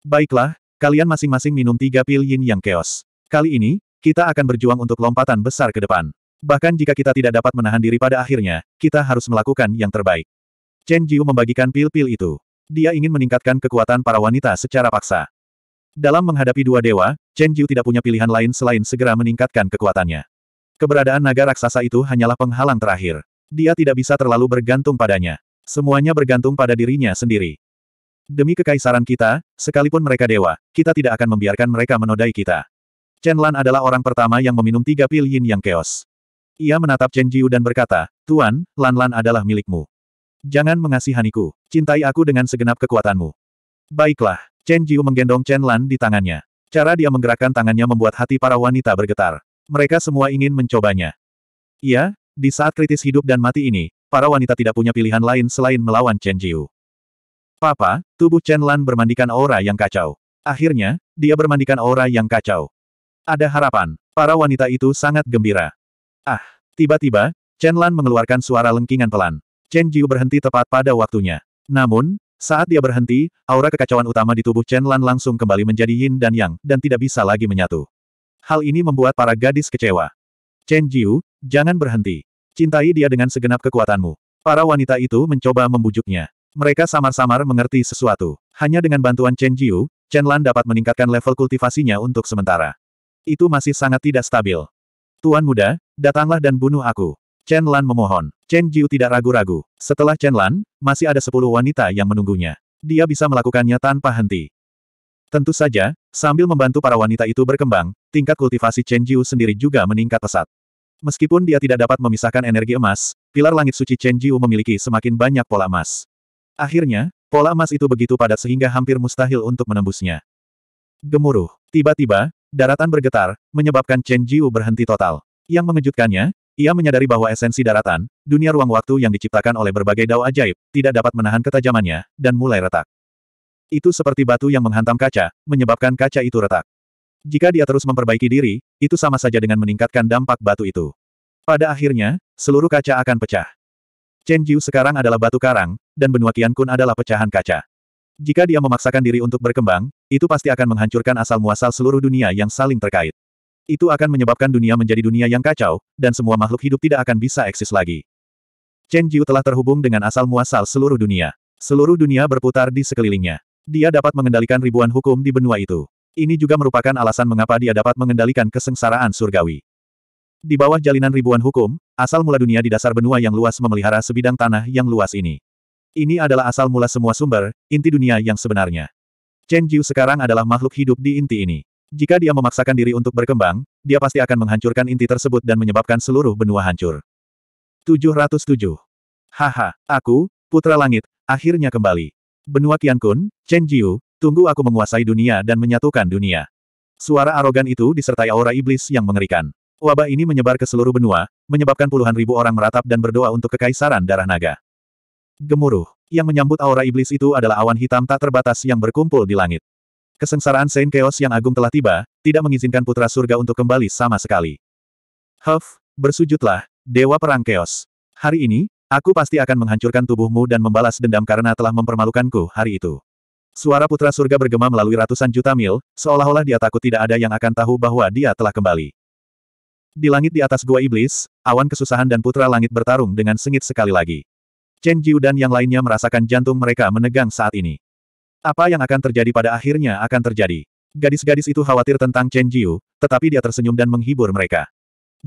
Baiklah, kalian masing-masing minum tiga pil yin yang keos. Kali ini, kita akan berjuang untuk lompatan besar ke depan. Bahkan jika kita tidak dapat menahan diri pada akhirnya, kita harus melakukan yang terbaik. Chen Jiu membagikan pil-pil itu. Dia ingin meningkatkan kekuatan para wanita secara paksa. Dalam menghadapi dua dewa, Chen Jiu tidak punya pilihan lain selain segera meningkatkan kekuatannya. Keberadaan naga raksasa itu hanyalah penghalang terakhir. Dia tidak bisa terlalu bergantung padanya. Semuanya bergantung pada dirinya sendiri. Demi kekaisaran kita, sekalipun mereka dewa, kita tidak akan membiarkan mereka menodai kita. Chen Lan adalah orang pertama yang meminum tiga pil yin yang keos. Ia menatap Chen Jiu dan berkata, Tuan, Lan Lan adalah milikmu. Jangan mengasihaniku, cintai aku dengan segenap kekuatanmu. Baiklah, Chen Jiu menggendong Chen Lan di tangannya. Cara dia menggerakkan tangannya membuat hati para wanita bergetar. Mereka semua ingin mencobanya. Iya, di saat kritis hidup dan mati ini, para wanita tidak punya pilihan lain selain melawan Chen Jiu. Papa, tubuh Chen Lan bermandikan aura yang kacau. Akhirnya, dia bermandikan aura yang kacau. Ada harapan. Para wanita itu sangat gembira. Ah, tiba-tiba, Chen Lan mengeluarkan suara lengkingan pelan. Chen Jiu berhenti tepat pada waktunya. Namun, saat dia berhenti, aura kekacauan utama di tubuh Chen Lan langsung kembali menjadi yin dan yang, dan tidak bisa lagi menyatu. Hal ini membuat para gadis kecewa. Chen Jiu, jangan berhenti. Cintai dia dengan segenap kekuatanmu. Para wanita itu mencoba membujuknya. Mereka samar-samar mengerti sesuatu. Hanya dengan bantuan Chen Jiu, Chen Lan dapat meningkatkan level kultivasinya untuk sementara. Itu masih sangat tidak stabil. Tuan muda, datanglah dan bunuh aku. Chen Lan memohon. Chen Jiu tidak ragu-ragu. Setelah Chen Lan, masih ada sepuluh wanita yang menunggunya. Dia bisa melakukannya tanpa henti. Tentu saja, sambil membantu para wanita itu berkembang, tingkat kultivasi Chen Jiu sendiri juga meningkat pesat. Meskipun dia tidak dapat memisahkan energi emas, pilar langit suci Chen Jiu memiliki semakin banyak pola emas. Akhirnya, pola emas itu begitu padat sehingga hampir mustahil untuk menembusnya. Gemuruh. Tiba-tiba, daratan bergetar, menyebabkan Chen Jiu berhenti total. Yang mengejutkannya, ia menyadari bahwa esensi daratan, dunia ruang waktu yang diciptakan oleh berbagai dao ajaib, tidak dapat menahan ketajamannya, dan mulai retak. Itu seperti batu yang menghantam kaca, menyebabkan kaca itu retak. Jika dia terus memperbaiki diri, itu sama saja dengan meningkatkan dampak batu itu. Pada akhirnya, seluruh kaca akan pecah. Chen Jiu sekarang adalah batu karang, dan benua Qian Kun adalah pecahan kaca. Jika dia memaksakan diri untuk berkembang, itu pasti akan menghancurkan asal-muasal seluruh dunia yang saling terkait. Itu akan menyebabkan dunia menjadi dunia yang kacau, dan semua makhluk hidup tidak akan bisa eksis lagi. Chen Jiu telah terhubung dengan asal-muasal seluruh dunia. Seluruh dunia berputar di sekelilingnya. Dia dapat mengendalikan ribuan hukum di benua itu. Ini juga merupakan alasan mengapa dia dapat mengendalikan kesengsaraan surgawi. Di bawah jalinan ribuan hukum, asal mula dunia di dasar benua yang luas memelihara sebidang tanah yang luas ini. Ini adalah asal mula semua sumber, inti dunia yang sebenarnya. Chen Jiu sekarang adalah makhluk hidup di inti ini. Jika dia memaksakan diri untuk berkembang, dia pasti akan menghancurkan inti tersebut dan menyebabkan seluruh benua hancur. 707. Haha, aku, Putra Langit, akhirnya kembali. Benua Qiankun, Chen Jiu, Tunggu aku menguasai dunia dan menyatukan dunia. Suara arogan itu disertai aura iblis yang mengerikan. Wabah ini menyebar ke seluruh benua, menyebabkan puluhan ribu orang meratap dan berdoa untuk kekaisaran darah naga. Gemuruh, yang menyambut aura iblis itu adalah awan hitam tak terbatas yang berkumpul di langit. Kesengsaraan Saint Chaos yang agung telah tiba, tidak mengizinkan putra surga untuk kembali sama sekali. Huff, bersujudlah, Dewa Perang Chaos. Hari ini, aku pasti akan menghancurkan tubuhmu dan membalas dendam karena telah mempermalukanku hari itu. Suara putra surga bergema melalui ratusan juta mil, seolah-olah dia takut tidak ada yang akan tahu bahwa dia telah kembali. Di langit di atas gua iblis, awan kesusahan dan putra langit bertarung dengan sengit sekali lagi. Chen Jiu dan yang lainnya merasakan jantung mereka menegang saat ini. Apa yang akan terjadi pada akhirnya akan terjadi. Gadis-gadis itu khawatir tentang Chen Jiu, tetapi dia tersenyum dan menghibur mereka.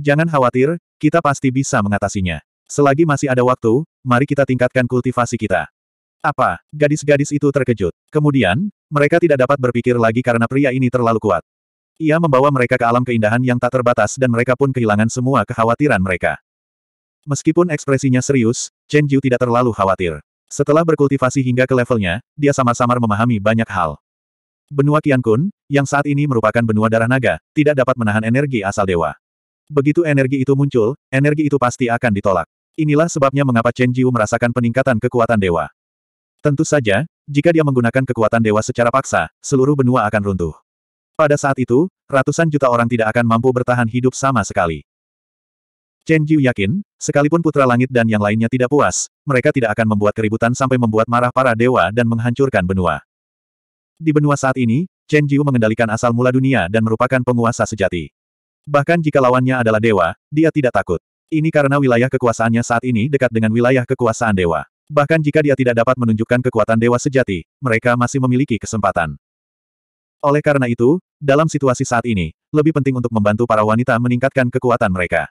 Jangan khawatir, kita pasti bisa mengatasinya. Selagi masih ada waktu, mari kita tingkatkan kultivasi kita. Apa? Gadis-gadis itu terkejut. Kemudian, mereka tidak dapat berpikir lagi karena pria ini terlalu kuat. Ia membawa mereka ke alam keindahan yang tak terbatas dan mereka pun kehilangan semua kekhawatiran mereka. Meskipun ekspresinya serius, Chen Jiu tidak terlalu khawatir. Setelah berkultivasi hingga ke levelnya, dia samar-samar memahami banyak hal. Benua Kun, yang saat ini merupakan benua darah naga, tidak dapat menahan energi asal dewa. Begitu energi itu muncul, energi itu pasti akan ditolak. Inilah sebabnya mengapa Chen Jiu merasakan peningkatan kekuatan dewa. Tentu saja, jika dia menggunakan kekuatan dewa secara paksa, seluruh benua akan runtuh. Pada saat itu, ratusan juta orang tidak akan mampu bertahan hidup sama sekali. Chen Jiu yakin, sekalipun Putra Langit dan yang lainnya tidak puas, mereka tidak akan membuat keributan sampai membuat marah para dewa dan menghancurkan benua. Di benua saat ini, Chen Jiu mengendalikan asal mula dunia dan merupakan penguasa sejati. Bahkan jika lawannya adalah dewa, dia tidak takut. Ini karena wilayah kekuasaannya saat ini dekat dengan wilayah kekuasaan dewa. Bahkan jika dia tidak dapat menunjukkan kekuatan dewa sejati, mereka masih memiliki kesempatan. Oleh karena itu, dalam situasi saat ini, lebih penting untuk membantu para wanita meningkatkan kekuatan mereka.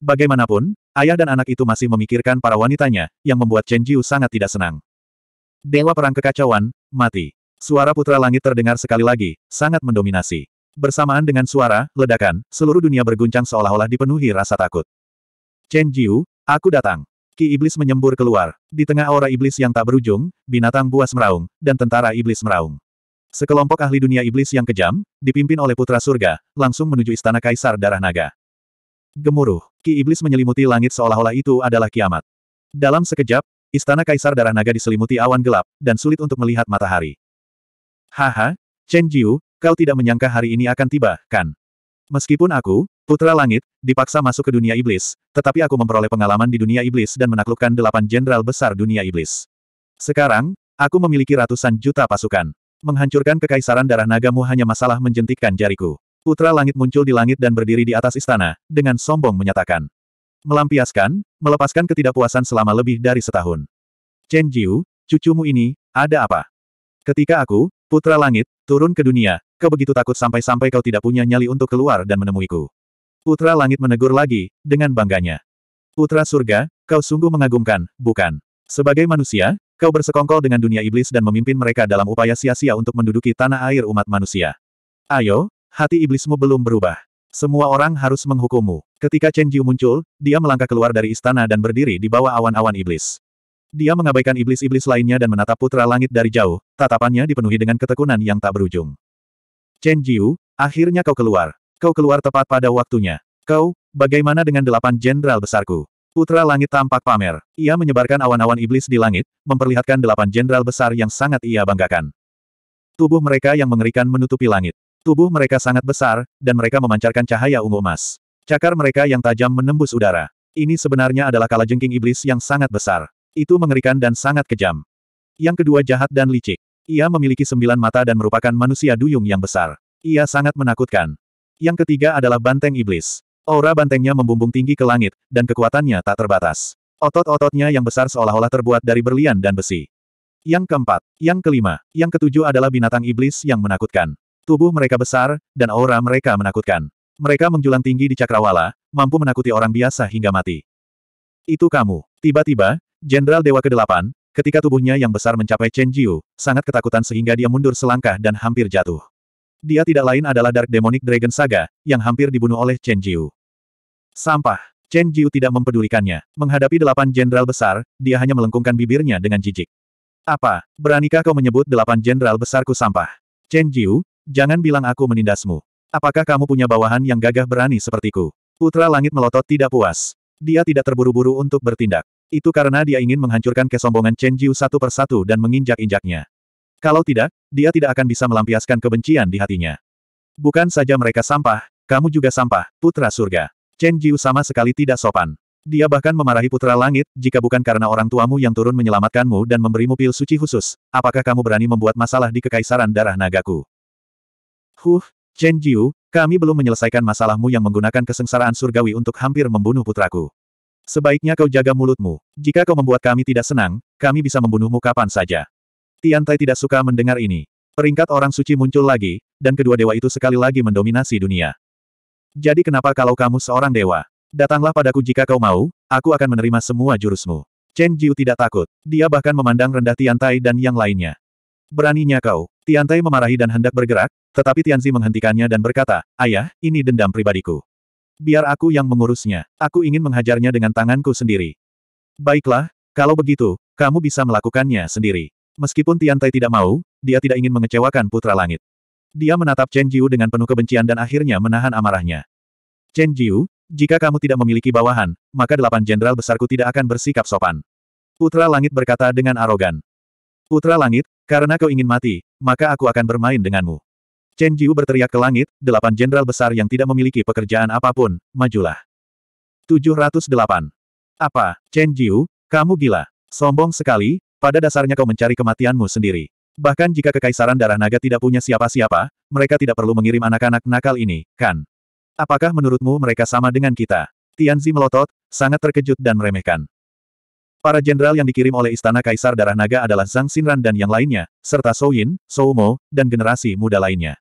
Bagaimanapun, ayah dan anak itu masih memikirkan para wanitanya, yang membuat Chen Jiu sangat tidak senang. Dewa Perang Kekacauan, mati. Suara Putra Langit terdengar sekali lagi, sangat mendominasi. Bersamaan dengan suara, ledakan, seluruh dunia berguncang seolah-olah dipenuhi rasa takut. Chen Jiu, aku datang. Ki iblis menyembur keluar. Di tengah aura iblis yang tak berujung, binatang buas meraung, dan tentara iblis meraung. Sekelompok ahli dunia iblis yang kejam, dipimpin oleh putra surga, langsung menuju istana kaisar darah naga. Gemuruh, ki iblis menyelimuti langit seolah-olah itu adalah kiamat. Dalam sekejap, istana kaisar darah naga diselimuti awan gelap, dan sulit untuk melihat matahari. Haha, Chen Jiu, kau tidak menyangka hari ini akan tiba, kan? Meskipun aku, putra langit, dipaksa masuk ke dunia iblis, tetapi aku memperoleh pengalaman di dunia iblis dan menaklukkan delapan jenderal besar dunia iblis. Sekarang, aku memiliki ratusan juta pasukan. Menghancurkan kekaisaran darah nagamu hanya masalah menjentikkan jariku. Putra langit muncul di langit dan berdiri di atas istana, dengan sombong menyatakan. Melampiaskan, melepaskan ketidakpuasan selama lebih dari setahun. Chen Jiu, cucumu ini, ada apa? Ketika aku, putra langit, turun ke dunia, Kau begitu takut sampai-sampai kau tidak punya nyali untuk keluar dan menemuiku. Putra Langit menegur lagi, dengan bangganya. Putra Surga, kau sungguh mengagumkan, bukan? Sebagai manusia, kau bersekongkol dengan dunia iblis dan memimpin mereka dalam upaya sia-sia untuk menduduki tanah air umat manusia. Ayo, hati iblismu belum berubah. Semua orang harus menghukummu. Ketika Chen Jiu muncul, dia melangkah keluar dari istana dan berdiri di bawah awan-awan iblis. Dia mengabaikan iblis-iblis lainnya dan menatap putra langit dari jauh, tatapannya dipenuhi dengan ketekunan yang tak berujung. Chen Jiu, akhirnya kau keluar. Kau keluar tepat pada waktunya. Kau, bagaimana dengan delapan jenderal besarku? Putra Langit tampak pamer. Ia menyebarkan awan-awan iblis di langit, memperlihatkan delapan jenderal besar yang sangat ia banggakan. Tubuh mereka yang mengerikan menutupi langit. Tubuh mereka sangat besar, dan mereka memancarkan cahaya ungu emas. Cakar mereka yang tajam menembus udara. Ini sebenarnya adalah kalajengking iblis yang sangat besar. Itu mengerikan dan sangat kejam. Yang kedua jahat dan licik. Ia memiliki sembilan mata dan merupakan manusia duyung yang besar. Ia sangat menakutkan. Yang ketiga adalah banteng iblis. Aura bantengnya membumbung tinggi ke langit, dan kekuatannya tak terbatas. Otot-ototnya yang besar seolah-olah terbuat dari berlian dan besi. Yang keempat, yang kelima, yang ketujuh adalah binatang iblis yang menakutkan. Tubuh mereka besar, dan aura mereka menakutkan. Mereka menjulang tinggi di cakrawala, mampu menakuti orang biasa hingga mati. Itu kamu. Tiba-tiba, Jenderal Dewa ke-8, Ketika tubuhnya yang besar mencapai Chen Jiu, sangat ketakutan sehingga dia mundur selangkah dan hampir jatuh. Dia tidak lain adalah Dark Demonic Dragon Saga, yang hampir dibunuh oleh Chen Jiu. Sampah. Chen Jiu tidak mempedulikannya. Menghadapi delapan jenderal besar, dia hanya melengkungkan bibirnya dengan jijik. Apa, beranikah kau menyebut delapan jenderal besarku sampah? Chen Jiu, jangan bilang aku menindasmu. Apakah kamu punya bawahan yang gagah berani sepertiku? Putra Langit melotot tidak puas. Dia tidak terburu-buru untuk bertindak. Itu karena dia ingin menghancurkan kesombongan Chen Jiu satu persatu dan menginjak-injaknya. Kalau tidak, dia tidak akan bisa melampiaskan kebencian di hatinya. Bukan saja mereka sampah, kamu juga sampah, putra surga. Chen Jiu sama sekali tidak sopan. Dia bahkan memarahi putra langit, jika bukan karena orang tuamu yang turun menyelamatkanmu dan memberimu pil suci khusus, apakah kamu berani membuat masalah di kekaisaran darah nagaku? Huh, Chen Jiu, kami belum menyelesaikan masalahmu yang menggunakan kesengsaraan surgawi untuk hampir membunuh putraku. Sebaiknya kau jaga mulutmu. Jika kau membuat kami tidak senang, kami bisa membunuhmu kapan saja. Tian Tai tidak suka mendengar ini. Peringkat orang suci muncul lagi, dan kedua dewa itu sekali lagi mendominasi dunia. Jadi kenapa kalau kamu seorang dewa? Datanglah padaku jika kau mau, aku akan menerima semua jurusmu. Chen Jiu tidak takut. Dia bahkan memandang rendah Tian Tai dan yang lainnya. Beraninya kau. Tian Tai memarahi dan hendak bergerak, tetapi Tianzi menghentikannya dan berkata, Ayah, ini dendam pribadiku. Biar aku yang mengurusnya. Aku ingin menghajarnya dengan tanganku sendiri. Baiklah, kalau begitu, kamu bisa melakukannya sendiri. Meskipun Tian Tai tidak mau, dia tidak ingin mengecewakan Putra Langit. Dia menatap Chen Jiu dengan penuh kebencian dan akhirnya menahan amarahnya. Chen Jiu, jika kamu tidak memiliki bawahan, maka delapan jenderal besarku tidak akan bersikap sopan. Putra Langit berkata dengan arogan. Putra Langit, karena kau ingin mati, maka aku akan bermain denganmu. Chen Jiu berteriak ke langit, delapan jenderal besar yang tidak memiliki pekerjaan apapun, majulah. 708. Apa, Chen Jiu, kamu gila. Sombong sekali, pada dasarnya kau mencari kematianmu sendiri. Bahkan jika kekaisaran darah naga tidak punya siapa-siapa, mereka tidak perlu mengirim anak-anak nakal ini, kan? Apakah menurutmu mereka sama dengan kita? Tianzi melotot, sangat terkejut dan meremehkan. Para jenderal yang dikirim oleh Istana Kaisar Darah Naga adalah Zhang Xinran dan yang lainnya, serta Shou Yin, Shou Mo, dan generasi muda lainnya.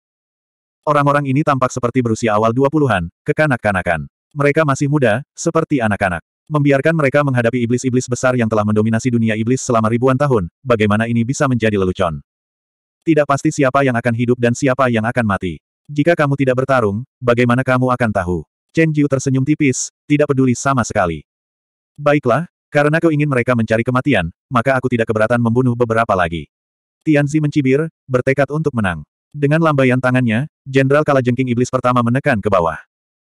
Orang-orang ini tampak seperti berusia awal 20-an, kekanak-kanakan. Mereka masih muda, seperti anak-anak. Membiarkan mereka menghadapi iblis-iblis besar yang telah mendominasi dunia iblis selama ribuan tahun, bagaimana ini bisa menjadi lelucon? Tidak pasti siapa yang akan hidup dan siapa yang akan mati. Jika kamu tidak bertarung, bagaimana kamu akan tahu? Chen Jiu tersenyum tipis, tidak peduli sama sekali. Baiklah, karena kau ingin mereka mencari kematian, maka aku tidak keberatan membunuh beberapa lagi. Tian Tianzi mencibir, bertekad untuk menang. Dengan lambaian tangannya, Jenderal Kalajengking Iblis pertama menekan ke bawah.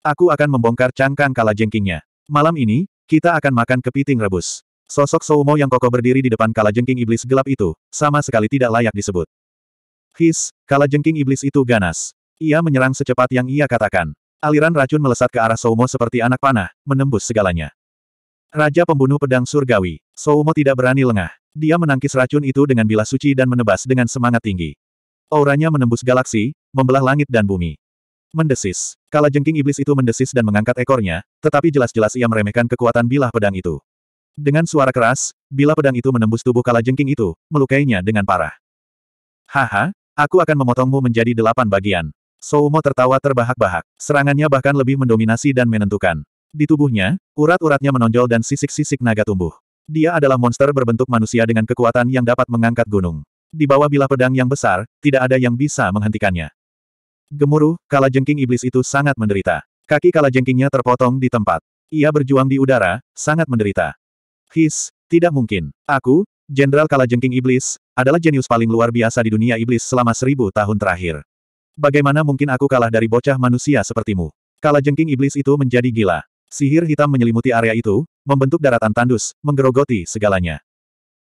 Aku akan membongkar cangkang Kalajengkingnya. Malam ini, kita akan makan kepiting rebus. Sosok Soumo yang kokoh berdiri di depan Kalajengking Iblis gelap itu, sama sekali tidak layak disebut. His, Kalajengking Iblis itu ganas. Ia menyerang secepat yang ia katakan. Aliran racun melesat ke arah Soumo seperti anak panah, menembus segalanya. Raja pembunuh pedang surgawi, Soumo tidak berani lengah. Dia menangkis racun itu dengan bila suci dan menebas dengan semangat tinggi. Auranya menembus galaksi, membelah langit dan bumi. Mendesis. Kala jengking iblis itu mendesis dan mengangkat ekornya, tetapi jelas-jelas ia meremehkan kekuatan bilah pedang itu. Dengan suara keras, bilah pedang itu menembus tubuh kala jengking itu, melukainya dengan parah. Haha, aku akan memotongmu menjadi delapan bagian. Soumo tertawa terbahak-bahak. Serangannya bahkan lebih mendominasi dan menentukan. Di tubuhnya, urat-uratnya menonjol dan sisik-sisik naga tumbuh. Dia adalah monster berbentuk manusia dengan kekuatan yang dapat mengangkat gunung. Di bawah bilah pedang yang besar, tidak ada yang bisa menghentikannya. Gemuruh, kala jengking iblis itu sangat menderita. Kaki kala jengkingnya terpotong di tempat. Ia berjuang di udara, sangat menderita. His, tidak mungkin. Aku, Jenderal kala jengking iblis, adalah jenius paling luar biasa di dunia iblis selama seribu tahun terakhir. Bagaimana mungkin aku kalah dari bocah manusia sepertimu? Kala jengking iblis itu menjadi gila. Sihir hitam menyelimuti area itu, membentuk daratan tandus, menggerogoti segalanya.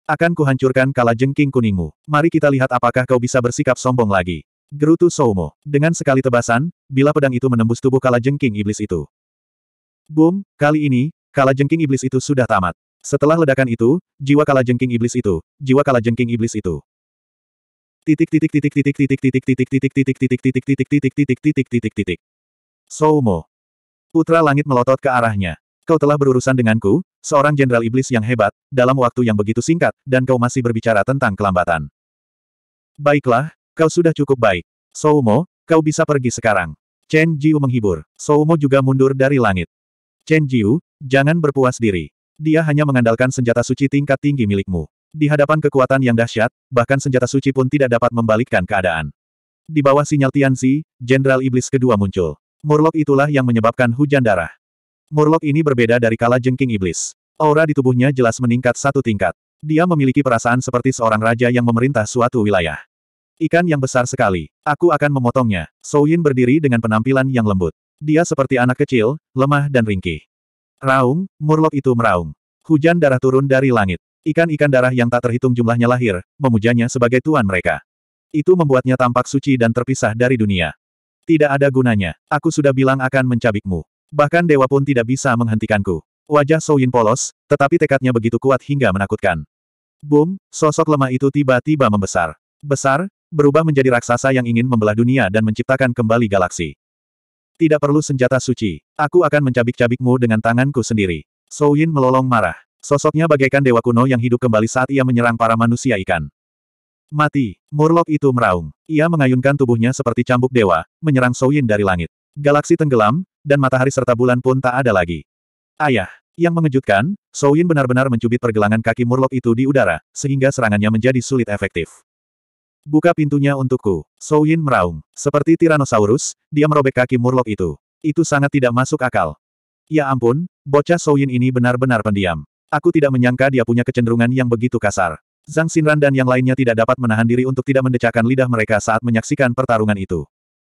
Akan kuhancurkan kala jengking kuningmu. Mari kita lihat apakah kau bisa bersikap sombong lagi. Gerutu Soumo. Dengan sekali tebasan, bila pedang itu menembus tubuh kala jengking iblis itu. Boom, kali ini, kala jengking iblis itu sudah tamat. Setelah ledakan itu, jiwa kala jengking iblis itu, jiwa kala jengking iblis itu. Titik titik titik titik titik titik titik titik titik titik titik titik titik titik titik titik titik. Soumo. Putra langit melotot ke arahnya. Kau telah berurusan denganku, seorang jenderal iblis yang hebat, dalam waktu yang begitu singkat, dan kau masih berbicara tentang kelambatan. Baiklah, kau sudah cukup baik. Soumo, kau bisa pergi sekarang. Chen Jiu menghibur. Soumo juga mundur dari langit. Chen Jiu, jangan berpuas diri. Dia hanya mengandalkan senjata suci tingkat tinggi milikmu. Di hadapan kekuatan yang dahsyat, bahkan senjata suci pun tidak dapat membalikkan keadaan. Di bawah sinyal Tianzi, Jenderal Iblis kedua muncul. Murlok itulah yang menyebabkan hujan darah. Murloc ini berbeda dari kala jengking iblis. Aura di tubuhnya jelas meningkat satu tingkat. Dia memiliki perasaan seperti seorang raja yang memerintah suatu wilayah. Ikan yang besar sekali. Aku akan memotongnya. Yin berdiri dengan penampilan yang lembut. Dia seperti anak kecil, lemah dan ringkih. Raung, Murlok itu meraung. Hujan darah turun dari langit. Ikan-ikan darah yang tak terhitung jumlahnya lahir, memujanya sebagai tuan mereka. Itu membuatnya tampak suci dan terpisah dari dunia. Tidak ada gunanya. Aku sudah bilang akan mencabikmu. Bahkan dewa pun tidak bisa menghentikanku. Wajah Sou Yin polos, tetapi tekadnya begitu kuat hingga menakutkan. Boom, sosok lemah itu tiba-tiba membesar. Besar, berubah menjadi raksasa yang ingin membelah dunia dan menciptakan kembali galaksi. Tidak perlu senjata suci. Aku akan mencabik-cabikmu dengan tanganku sendiri. Sou Yin melolong marah. Sosoknya bagaikan dewa kuno yang hidup kembali saat ia menyerang para manusia ikan. Mati, Murlok itu meraung. Ia mengayunkan tubuhnya seperti cambuk dewa, menyerang Sou Yin dari langit. Galaksi tenggelam, dan matahari serta bulan pun tak ada lagi. Ayah, yang mengejutkan, So Yin benar-benar mencubit pergelangan kaki Murlok itu di udara, sehingga serangannya menjadi sulit efektif. Buka pintunya untukku. So Yin meraung. Seperti Tyrannosaurus, dia merobek kaki Murlok itu. Itu sangat tidak masuk akal. Ya ampun, bocah So Yin ini benar-benar pendiam. Aku tidak menyangka dia punya kecenderungan yang begitu kasar. Zhang Xinran dan yang lainnya tidak dapat menahan diri untuk tidak mendecakkan lidah mereka saat menyaksikan pertarungan itu.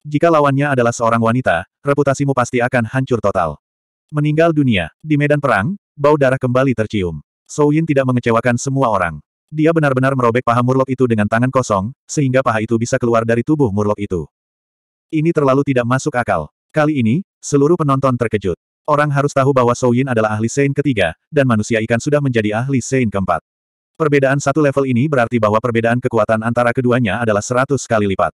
Jika lawannya adalah seorang wanita, reputasimu pasti akan hancur total. Meninggal dunia. Di medan perang, bau darah kembali tercium. Sou Yin tidak mengecewakan semua orang. Dia benar-benar merobek paha murlok itu dengan tangan kosong, sehingga paha itu bisa keluar dari tubuh murlok itu. Ini terlalu tidak masuk akal. Kali ini, seluruh penonton terkejut. Orang harus tahu bahwa Sou Yin adalah ahli Sein ketiga, dan manusia ikan sudah menjadi ahli Sein keempat. Perbedaan satu level ini berarti bahwa perbedaan kekuatan antara keduanya adalah seratus kali lipat.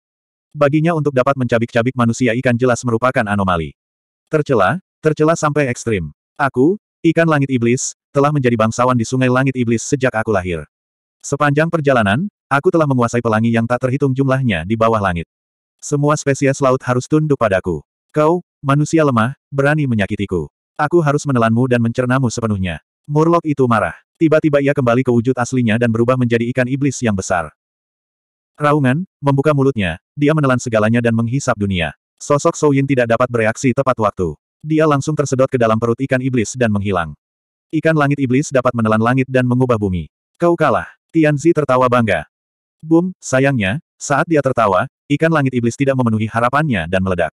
Baginya untuk dapat mencabik-cabik manusia ikan jelas merupakan anomali. Tercela, tercela sampai ekstrim. Aku, ikan langit iblis, telah menjadi bangsawan di sungai langit iblis sejak aku lahir. Sepanjang perjalanan, aku telah menguasai pelangi yang tak terhitung jumlahnya di bawah langit. Semua spesies laut harus tunduk padaku. Kau, manusia lemah, berani menyakitiku. Aku harus menelanmu dan mencernamu sepenuhnya. Murlok itu marah. Tiba-tiba ia kembali ke wujud aslinya dan berubah menjadi ikan iblis yang besar. Raungan, membuka mulutnya, dia menelan segalanya dan menghisap dunia. Sosok Sou Yin tidak dapat bereaksi tepat waktu. Dia langsung tersedot ke dalam perut ikan iblis dan menghilang. Ikan langit iblis dapat menelan langit dan mengubah bumi. Kau kalah. Tian Zi tertawa bangga. Bum, sayangnya, saat dia tertawa, ikan langit iblis tidak memenuhi harapannya dan meledak.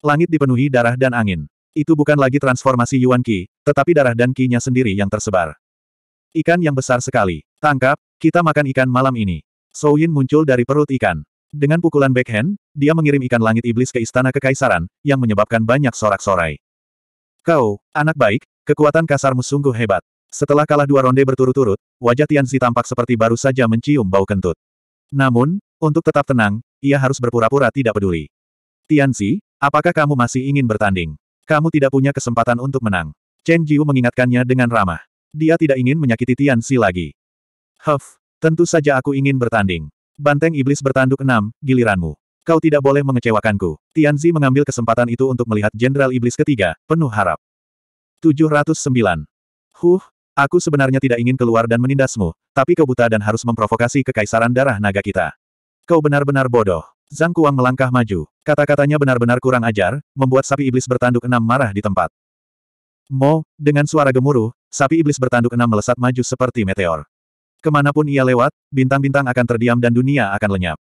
Langit dipenuhi darah dan angin. Itu bukan lagi transformasi Yuan Qi, tetapi darah dan Qi-nya sendiri yang tersebar. Ikan yang besar sekali. Tangkap, kita makan ikan malam ini. Sowin Yin muncul dari perut ikan. Dengan pukulan backhand, dia mengirim ikan langit iblis ke istana kekaisaran, yang menyebabkan banyak sorak-sorai. Kau, anak baik, kekuatan kasarmu sungguh hebat. Setelah kalah dua ronde berturut-turut, wajah Tian Tianzi tampak seperti baru saja mencium bau kentut. Namun, untuk tetap tenang, ia harus berpura-pura tidak peduli. Tian Tianzi, apakah kamu masih ingin bertanding? Kamu tidak punya kesempatan untuk menang. Chen Jiu mengingatkannya dengan ramah. Dia tidak ingin menyakiti Tian Tianzi lagi. Huff, Tentu saja aku ingin bertanding. Banteng iblis bertanduk enam, giliranmu. Kau tidak boleh mengecewakanku. Tianzi mengambil kesempatan itu untuk melihat Jenderal Iblis ketiga, penuh harap. 709. Huh, aku sebenarnya tidak ingin keluar dan menindasmu, tapi kau buta dan harus memprovokasi kekaisaran darah naga kita. Kau benar-benar bodoh. Zhang Kuang melangkah maju. Kata-katanya benar-benar kurang ajar, membuat sapi iblis bertanduk enam marah di tempat. Mo, dengan suara gemuruh, sapi iblis bertanduk enam melesat maju seperti meteor. Kemanapun ia lewat, bintang-bintang akan terdiam dan dunia akan lenyap.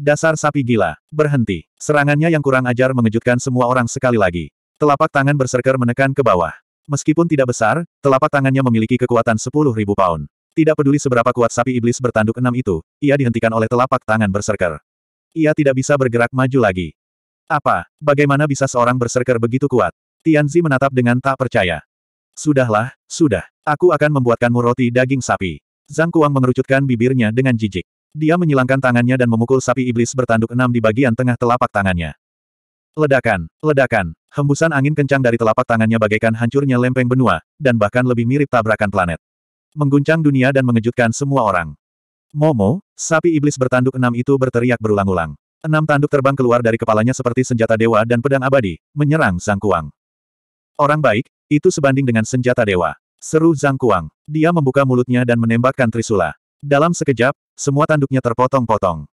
Dasar sapi gila, berhenti. Serangannya yang kurang ajar mengejutkan semua orang sekali lagi. Telapak tangan berserker menekan ke bawah. Meskipun tidak besar, telapak tangannya memiliki kekuatan 10.000 pound. Tidak peduli seberapa kuat sapi iblis bertanduk enam itu, ia dihentikan oleh telapak tangan berserker. Ia tidak bisa bergerak maju lagi. Apa, bagaimana bisa seorang berserker begitu kuat? Tianzi menatap dengan tak percaya. Sudahlah, sudah. Aku akan membuatkanmu roti daging sapi. Zhang Kuang mengerucutkan bibirnya dengan jijik. Dia menyilangkan tangannya dan memukul sapi iblis bertanduk enam di bagian tengah telapak tangannya. Ledakan, ledakan, hembusan angin kencang dari telapak tangannya bagaikan hancurnya lempeng benua, dan bahkan lebih mirip tabrakan planet. Mengguncang dunia dan mengejutkan semua orang. Momo, sapi iblis bertanduk enam itu berteriak berulang-ulang. Enam tanduk terbang keluar dari kepalanya seperti senjata dewa dan pedang abadi, menyerang Zhang Kuang. Orang baik, itu sebanding dengan senjata dewa. Seru Zhang Kuang. Dia membuka mulutnya dan menembakkan trisula. Dalam sekejap, semua tanduknya terpotong-potong.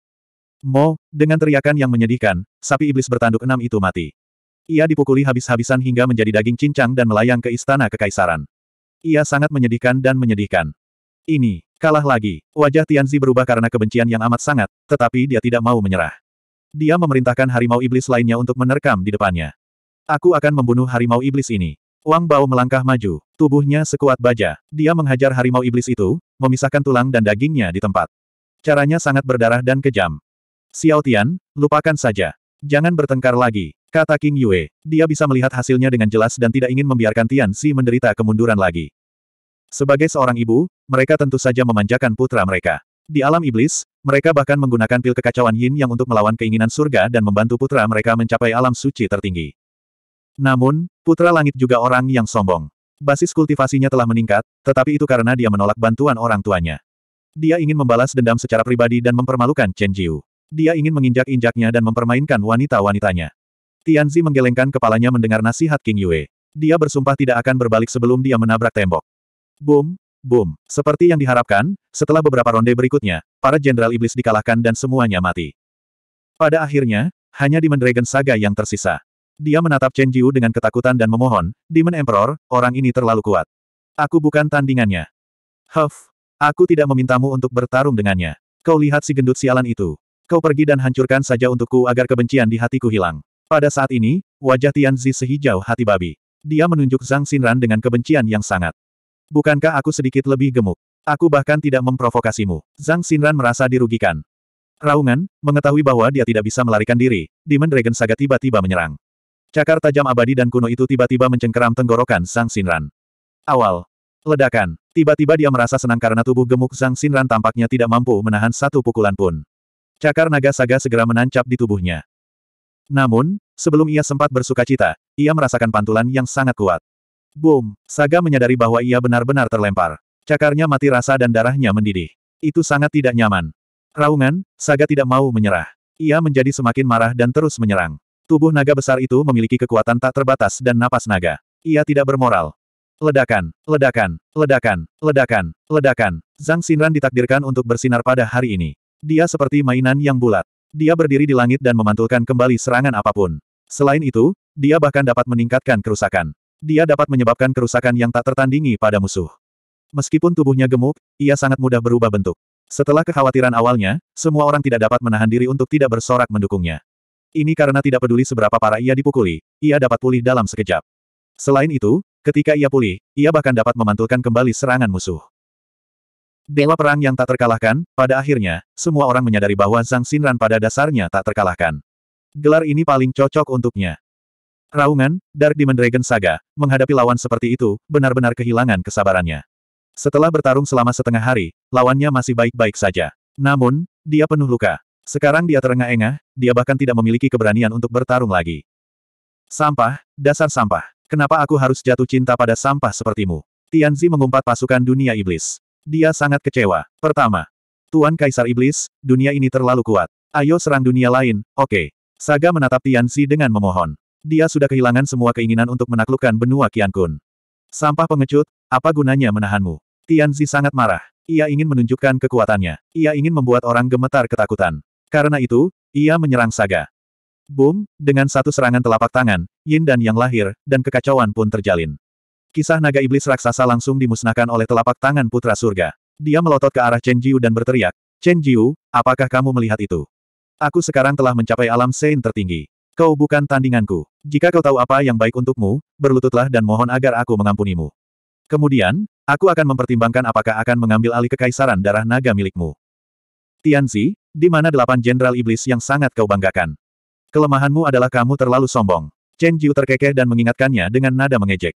Mo, dengan teriakan yang menyedihkan, sapi iblis bertanduk enam itu mati. Ia dipukuli habis-habisan hingga menjadi daging cincang dan melayang ke istana kekaisaran. Ia sangat menyedihkan dan menyedihkan. Ini, kalah lagi. Wajah Tianzi berubah karena kebencian yang amat sangat, tetapi dia tidak mau menyerah. Dia memerintahkan harimau iblis lainnya untuk menerkam di depannya. Aku akan membunuh harimau iblis ini. Wang Bao melangkah maju. Tubuhnya sekuat baja. Dia menghajar harimau iblis itu, memisahkan tulang dan dagingnya di tempat. Caranya sangat berdarah dan kejam. Xiao Tian, lupakan saja. Jangan bertengkar lagi, kata King Yue. Dia bisa melihat hasilnya dengan jelas dan tidak ingin membiarkan Tian Si menderita kemunduran lagi. Sebagai seorang ibu, mereka tentu saja memanjakan putra mereka. Di alam iblis, mereka bahkan menggunakan pil kekacauan yin yang untuk melawan keinginan surga dan membantu putra mereka mencapai alam suci tertinggi. Namun, Putra Langit juga orang yang sombong. Basis kultivasinya telah meningkat, tetapi itu karena dia menolak bantuan orang tuanya. Dia ingin membalas dendam secara pribadi dan mempermalukan Chen Jiu. Dia ingin menginjak-injaknya dan mempermainkan wanita-wanitanya. Tianzi menggelengkan kepalanya mendengar nasihat King Yue. Dia bersumpah tidak akan berbalik sebelum dia menabrak tembok. Boom, boom. Seperti yang diharapkan, setelah beberapa ronde berikutnya, para jenderal iblis dikalahkan dan semuanya mati. Pada akhirnya, hanya di Mendragon Saga yang tersisa. Dia menatap Chen Jiu dengan ketakutan dan memohon, Demon Emperor, orang ini terlalu kuat. Aku bukan tandingannya. Huff, aku tidak memintamu untuk bertarung dengannya. Kau lihat si gendut sialan itu. Kau pergi dan hancurkan saja untukku agar kebencian di hatiku hilang. Pada saat ini, wajah Tian Tianzi sehijau hati babi. Dia menunjuk Zhang Xinran dengan kebencian yang sangat. Bukankah aku sedikit lebih gemuk? Aku bahkan tidak memprovokasimu. Zhang Xinran merasa dirugikan. Raungan, mengetahui bahwa dia tidak bisa melarikan diri, Demon Dragon Saga tiba-tiba menyerang. Cakar tajam abadi dan kuno itu tiba-tiba mencengkeram tenggorokan Sang Sinran. Awal. Ledakan. Tiba-tiba dia merasa senang karena tubuh gemuk Sang Sinran tampaknya tidak mampu menahan satu pukulan pun. Cakar naga saga segera menancap di tubuhnya. Namun, sebelum ia sempat bersuka cita, ia merasakan pantulan yang sangat kuat. Boom! Saga menyadari bahwa ia benar-benar terlempar. Cakarnya mati rasa dan darahnya mendidih. Itu sangat tidak nyaman. Raungan, Saga tidak mau menyerah. Ia menjadi semakin marah dan terus menyerang. Tubuh naga besar itu memiliki kekuatan tak terbatas dan napas naga. Ia tidak bermoral. Ledakan, ledakan, ledakan, ledakan, ledakan. Zhang Xinran ditakdirkan untuk bersinar pada hari ini. Dia seperti mainan yang bulat. Dia berdiri di langit dan memantulkan kembali serangan apapun. Selain itu, dia bahkan dapat meningkatkan kerusakan. Dia dapat menyebabkan kerusakan yang tak tertandingi pada musuh. Meskipun tubuhnya gemuk, ia sangat mudah berubah bentuk. Setelah kekhawatiran awalnya, semua orang tidak dapat menahan diri untuk tidak bersorak mendukungnya. Ini karena tidak peduli seberapa parah ia dipukuli, ia dapat pulih dalam sekejap. Selain itu, ketika ia pulih, ia bahkan dapat memantulkan kembali serangan musuh. Bela perang yang tak terkalahkan, pada akhirnya, semua orang menyadari bahwa Zhang Xinran pada dasarnya tak terkalahkan. Gelar ini paling cocok untuknya. Raungan, Dark Demon Dragon Saga, menghadapi lawan seperti itu, benar-benar kehilangan kesabarannya. Setelah bertarung selama setengah hari, lawannya masih baik-baik saja. Namun, dia penuh luka. Sekarang dia terengah-engah, dia bahkan tidak memiliki keberanian untuk bertarung lagi. Sampah, dasar sampah. Kenapa aku harus jatuh cinta pada sampah sepertimu? Tianzi mengumpat pasukan dunia iblis. Dia sangat kecewa. Pertama, Tuan Kaisar Iblis, dunia ini terlalu kuat. Ayo serang dunia lain, oke. Okay. Saga menatap Tianzi dengan memohon. Dia sudah kehilangan semua keinginan untuk menaklukkan benua Qiankun. Sampah pengecut, apa gunanya menahanmu? Tianzi sangat marah. Ia ingin menunjukkan kekuatannya. Ia ingin membuat orang gemetar ketakutan. Karena itu, ia menyerang Saga. Boom, dengan satu serangan telapak tangan, yin dan yang lahir, dan kekacauan pun terjalin. Kisah naga iblis raksasa langsung dimusnahkan oleh telapak tangan putra surga. Dia melotot ke arah Chen Jiu dan berteriak, Chen Jiu, apakah kamu melihat itu? Aku sekarang telah mencapai alam Sein tertinggi. Kau bukan tandinganku. Jika kau tahu apa yang baik untukmu, berlututlah dan mohon agar aku mengampunimu. Kemudian, aku akan mempertimbangkan apakah akan mengambil alih kekaisaran darah naga milikmu. Tianzi, di mana delapan jenderal iblis yang sangat kau banggakan? Kelemahanmu adalah kamu terlalu sombong. Chen Jiu terkekeh dan mengingatkannya dengan nada mengejek.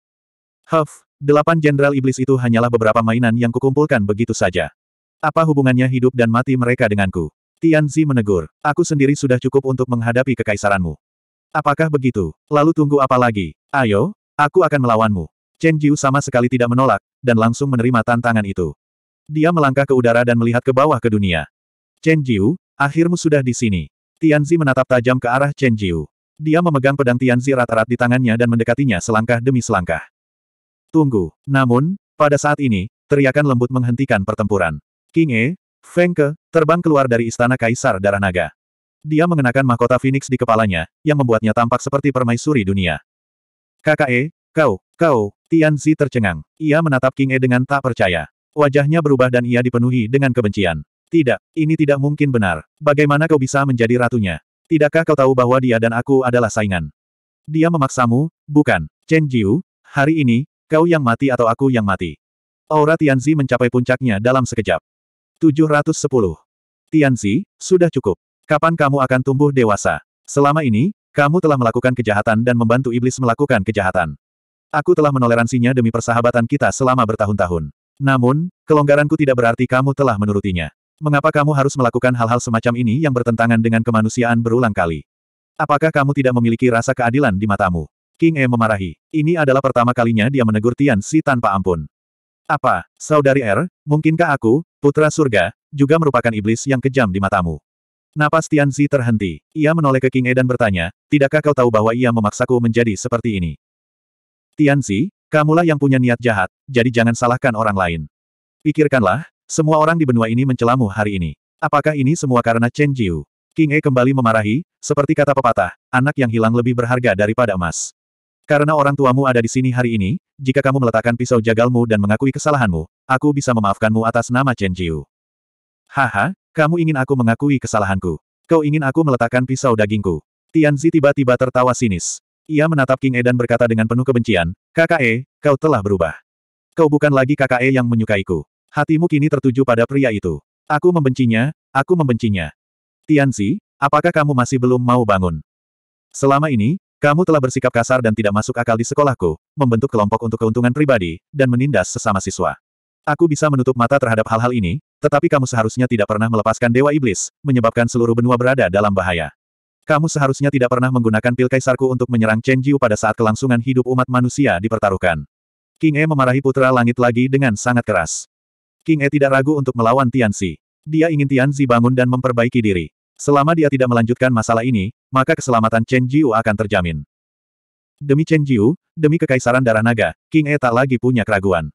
Huff, delapan jenderal iblis itu hanyalah beberapa mainan yang kukumpulkan begitu saja. Apa hubungannya hidup dan mati mereka denganku? Tian Tianzi menegur, aku sendiri sudah cukup untuk menghadapi kekaisaranmu. Apakah begitu? Lalu tunggu apa lagi? Ayo, aku akan melawanmu. Chen Jiu sama sekali tidak menolak, dan langsung menerima tantangan itu. Dia melangkah ke udara dan melihat ke bawah ke dunia. Chen Jiu, akhirmu sudah di sini. Tianzi menatap tajam ke arah Chen Jiu. Dia memegang pedang Tianzi rata rat di tangannya dan mendekatinya selangkah demi selangkah. Tunggu. Namun, pada saat ini, teriakan lembut menghentikan pertempuran. King E, Feng Ke, terbang keluar dari istana Kaisar Darah Naga. Dia mengenakan mahkota Phoenix di kepalanya, yang membuatnya tampak seperti permaisuri dunia. Kakak E, kau, kau, Tianzi tercengang. Ia menatap King E dengan tak percaya. Wajahnya berubah dan ia dipenuhi dengan kebencian. Tidak, ini tidak mungkin benar. Bagaimana kau bisa menjadi ratunya? Tidakkah kau tahu bahwa dia dan aku adalah saingan? Dia memaksamu, bukan. Chen Jiu, hari ini, kau yang mati atau aku yang mati. Aura Tianzi mencapai puncaknya dalam sekejap. 710. Tianzi, sudah cukup. Kapan kamu akan tumbuh dewasa? Selama ini, kamu telah melakukan kejahatan dan membantu iblis melakukan kejahatan. Aku telah menoleransinya demi persahabatan kita selama bertahun-tahun. Namun, kelonggaranku tidak berarti kamu telah menurutinya. Mengapa kamu harus melakukan hal-hal semacam ini yang bertentangan dengan kemanusiaan berulang kali? Apakah kamu tidak memiliki rasa keadilan di matamu? King E memarahi. Ini adalah pertama kalinya dia menegur Tian Si tanpa ampun. Apa, Saudari R, er, mungkinkah aku, Putra Surga, juga merupakan iblis yang kejam di matamu? Napas Tian Zi terhenti. Ia menoleh ke King E dan bertanya, tidakkah kau tahu bahwa ia memaksaku menjadi seperti ini? Tian Zi, kamulah yang punya niat jahat, jadi jangan salahkan orang lain. Pikirkanlah, semua orang di benua ini mencelamu hari ini. Apakah ini semua karena Chen Jiu? King E kembali memarahi, seperti kata pepatah, anak yang hilang lebih berharga daripada emas. Karena orang tuamu ada di sini hari ini, jika kamu meletakkan pisau jagalmu dan mengakui kesalahanmu, aku bisa memaafkanmu atas nama Chen Jiu. Haha, kamu ingin aku mengakui kesalahanku. Kau ingin aku meletakkan pisau dagingku. Tian Zi tiba-tiba tertawa sinis. Ia menatap King E dan berkata dengan penuh kebencian, Kakak E, kau telah berubah. Kau bukan lagi kakak E yang menyukaiku. Hatimu kini tertuju pada pria itu. Aku membencinya, aku membencinya. Tianzi, apakah kamu masih belum mau bangun? Selama ini, kamu telah bersikap kasar dan tidak masuk akal di sekolahku, membentuk kelompok untuk keuntungan pribadi, dan menindas sesama siswa. Aku bisa menutup mata terhadap hal-hal ini, tetapi kamu seharusnya tidak pernah melepaskan Dewa Iblis, menyebabkan seluruh benua berada dalam bahaya. Kamu seharusnya tidak pernah menggunakan pil kaisarku untuk menyerang Chen Jiu pada saat kelangsungan hidup umat manusia dipertaruhkan. King E memarahi putra langit lagi dengan sangat keras. King E tidak ragu untuk melawan Tian Xi. Dia ingin Tian Xi bangun dan memperbaiki diri. Selama dia tidak melanjutkan masalah ini, maka keselamatan Chen Jiu akan terjamin. Demi Chen Jiu, demi kekaisaran darah naga, King E tak lagi punya keraguan.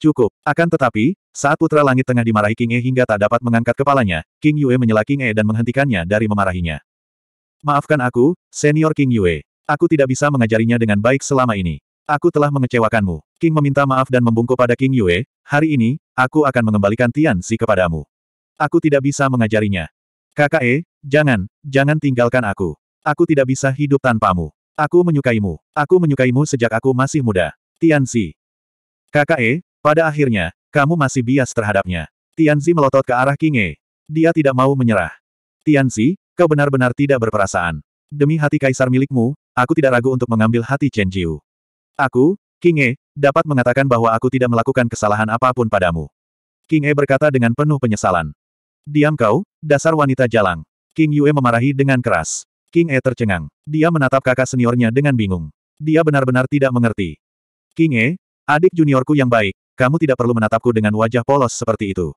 Cukup. Akan tetapi, saat Putra Langit tengah dimarahi King E hingga tak dapat mengangkat kepalanya, King Yue menyela King E dan menghentikannya dari memarahinya. Maafkan aku, senior King Yue. Aku tidak bisa mengajarinya dengan baik selama ini. Aku telah mengecewakanmu. King meminta maaf dan membungkuk pada King Yue, hari ini, aku akan mengembalikan Tian Si kepadamu. Aku tidak bisa mengajarinya. Kakak E, jangan, jangan tinggalkan aku. Aku tidak bisa hidup tanpamu. Aku menyukaimu. Aku menyukaimu sejak aku masih muda. Tian Si. Kakak E, pada akhirnya, kamu masih bias terhadapnya. Tian Si melotot ke arah King E. Dia tidak mau menyerah. Tian Si, kau benar-benar tidak berperasaan. Demi hati kaisar milikmu, aku tidak ragu untuk mengambil hati Chen Jiu. Aku, King E, dapat mengatakan bahwa aku tidak melakukan kesalahan apapun padamu. King E berkata dengan penuh penyesalan. Diam kau, dasar wanita jalang. King Yue memarahi dengan keras. King E tercengang. Dia menatap kakak seniornya dengan bingung. Dia benar-benar tidak mengerti. King E, adik juniorku yang baik, kamu tidak perlu menatapku dengan wajah polos seperti itu.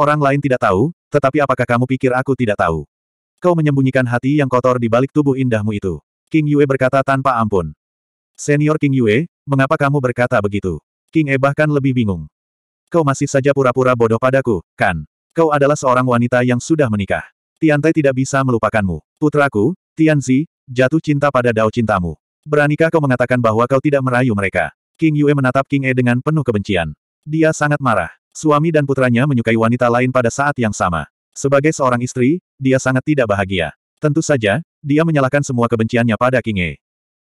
Orang lain tidak tahu, tetapi apakah kamu pikir aku tidak tahu? Kau menyembunyikan hati yang kotor di balik tubuh indahmu itu. King Yue berkata tanpa ampun. Senior King Yue, mengapa kamu berkata begitu? King E bahkan lebih bingung. Kau masih saja pura-pura bodoh padaku, kan? Kau adalah seorang wanita yang sudah menikah. Tiantai tidak bisa melupakanmu. Putraku, Tianzi, jatuh cinta pada dao cintamu. Beranikah kau mengatakan bahwa kau tidak merayu mereka? King Yue menatap King E dengan penuh kebencian. Dia sangat marah. Suami dan putranya menyukai wanita lain pada saat yang sama. Sebagai seorang istri, dia sangat tidak bahagia. Tentu saja, dia menyalahkan semua kebenciannya pada King E.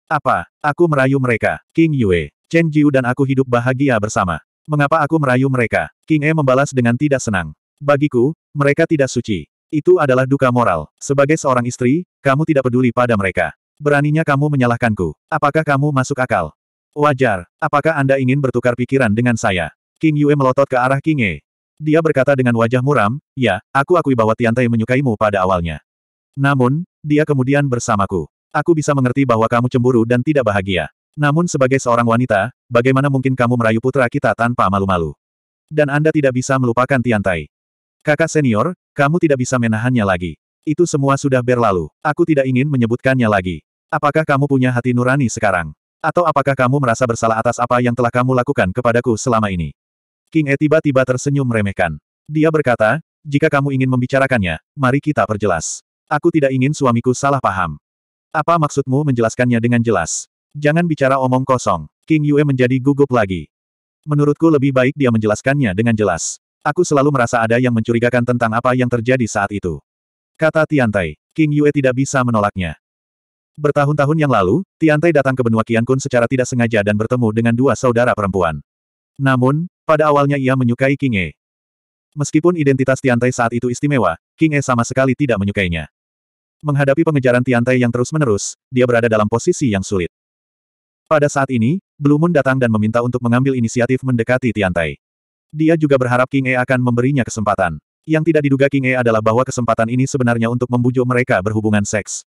Apa? Aku merayu mereka, King Yue. Chen Jiu dan aku hidup bahagia bersama. Mengapa aku merayu mereka? King E membalas dengan tidak senang. Bagiku, mereka tidak suci. Itu adalah duka moral. Sebagai seorang istri, kamu tidak peduli pada mereka. Beraninya kamu menyalahkanku. Apakah kamu masuk akal? Wajar. Apakah Anda ingin bertukar pikiran dengan saya? King Yue melotot ke arah King E. Dia berkata dengan wajah muram, Ya, aku akui bahwa Tiantai menyukaimu pada awalnya. Namun, dia kemudian bersamaku. Aku bisa mengerti bahwa kamu cemburu dan tidak bahagia. Namun sebagai seorang wanita, bagaimana mungkin kamu merayu putra kita tanpa malu-malu? Dan Anda tidak bisa melupakan Tiantai. Kakak senior, kamu tidak bisa menahannya lagi. Itu semua sudah berlalu. Aku tidak ingin menyebutkannya lagi. Apakah kamu punya hati nurani sekarang? Atau apakah kamu merasa bersalah atas apa yang telah kamu lakukan kepadaku selama ini? King E tiba-tiba tersenyum meremehkan. Dia berkata, jika kamu ingin membicarakannya, mari kita perjelas. Aku tidak ingin suamiku salah paham. Apa maksudmu menjelaskannya dengan jelas? Jangan bicara omong kosong. King Yue menjadi gugup lagi. Menurutku lebih baik dia menjelaskannya dengan jelas. Aku selalu merasa ada yang mencurigakan tentang apa yang terjadi saat itu. Kata Tiantai. King Yue tidak bisa menolaknya. Bertahun-tahun yang lalu, Tiantai datang ke benua Qiankun secara tidak sengaja dan bertemu dengan dua saudara perempuan. Namun, pada awalnya ia menyukai King E. Meskipun identitas Tiantai saat itu istimewa, King E sama sekali tidak menyukainya. Menghadapi pengejaran Tiantai yang terus-menerus, dia berada dalam posisi yang sulit. Pada saat ini, Blue Moon datang dan meminta untuk mengambil inisiatif mendekati Tiantai. Dia juga berharap King E akan memberinya kesempatan. Yang tidak diduga King E adalah bahwa kesempatan ini sebenarnya untuk membujuk mereka berhubungan seks.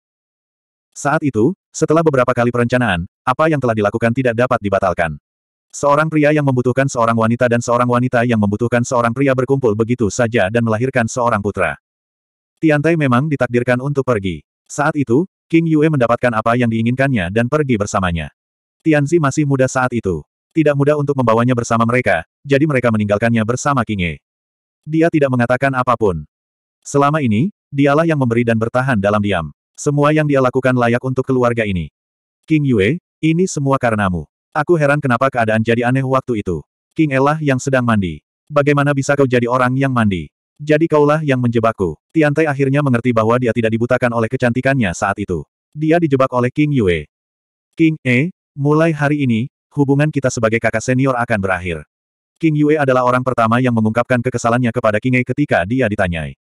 Saat itu, setelah beberapa kali perencanaan, apa yang telah dilakukan tidak dapat dibatalkan. Seorang pria yang membutuhkan seorang wanita dan seorang wanita yang membutuhkan seorang pria berkumpul begitu saja dan melahirkan seorang putra. Tiantai memang ditakdirkan untuk pergi. Saat itu, King Yue mendapatkan apa yang diinginkannya dan pergi bersamanya. Tianzi masih muda saat itu. Tidak mudah untuk membawanya bersama mereka, jadi mereka meninggalkannya bersama King Ye. Dia tidak mengatakan apapun. Selama ini, dialah yang memberi dan bertahan dalam diam. Semua yang dia lakukan layak untuk keluarga ini. King Yue, ini semua karenamu. Aku heran kenapa keadaan jadi aneh waktu itu. King Ella yang sedang mandi. Bagaimana bisa kau jadi orang yang mandi? Jadi kaulah yang menjebakku. Tiantai akhirnya mengerti bahwa dia tidak dibutakan oleh kecantikannya saat itu. Dia dijebak oleh King Yue. King E, mulai hari ini, hubungan kita sebagai kakak senior akan berakhir. King Yue adalah orang pertama yang mengungkapkan kekesalannya kepada King E ketika dia ditanyai.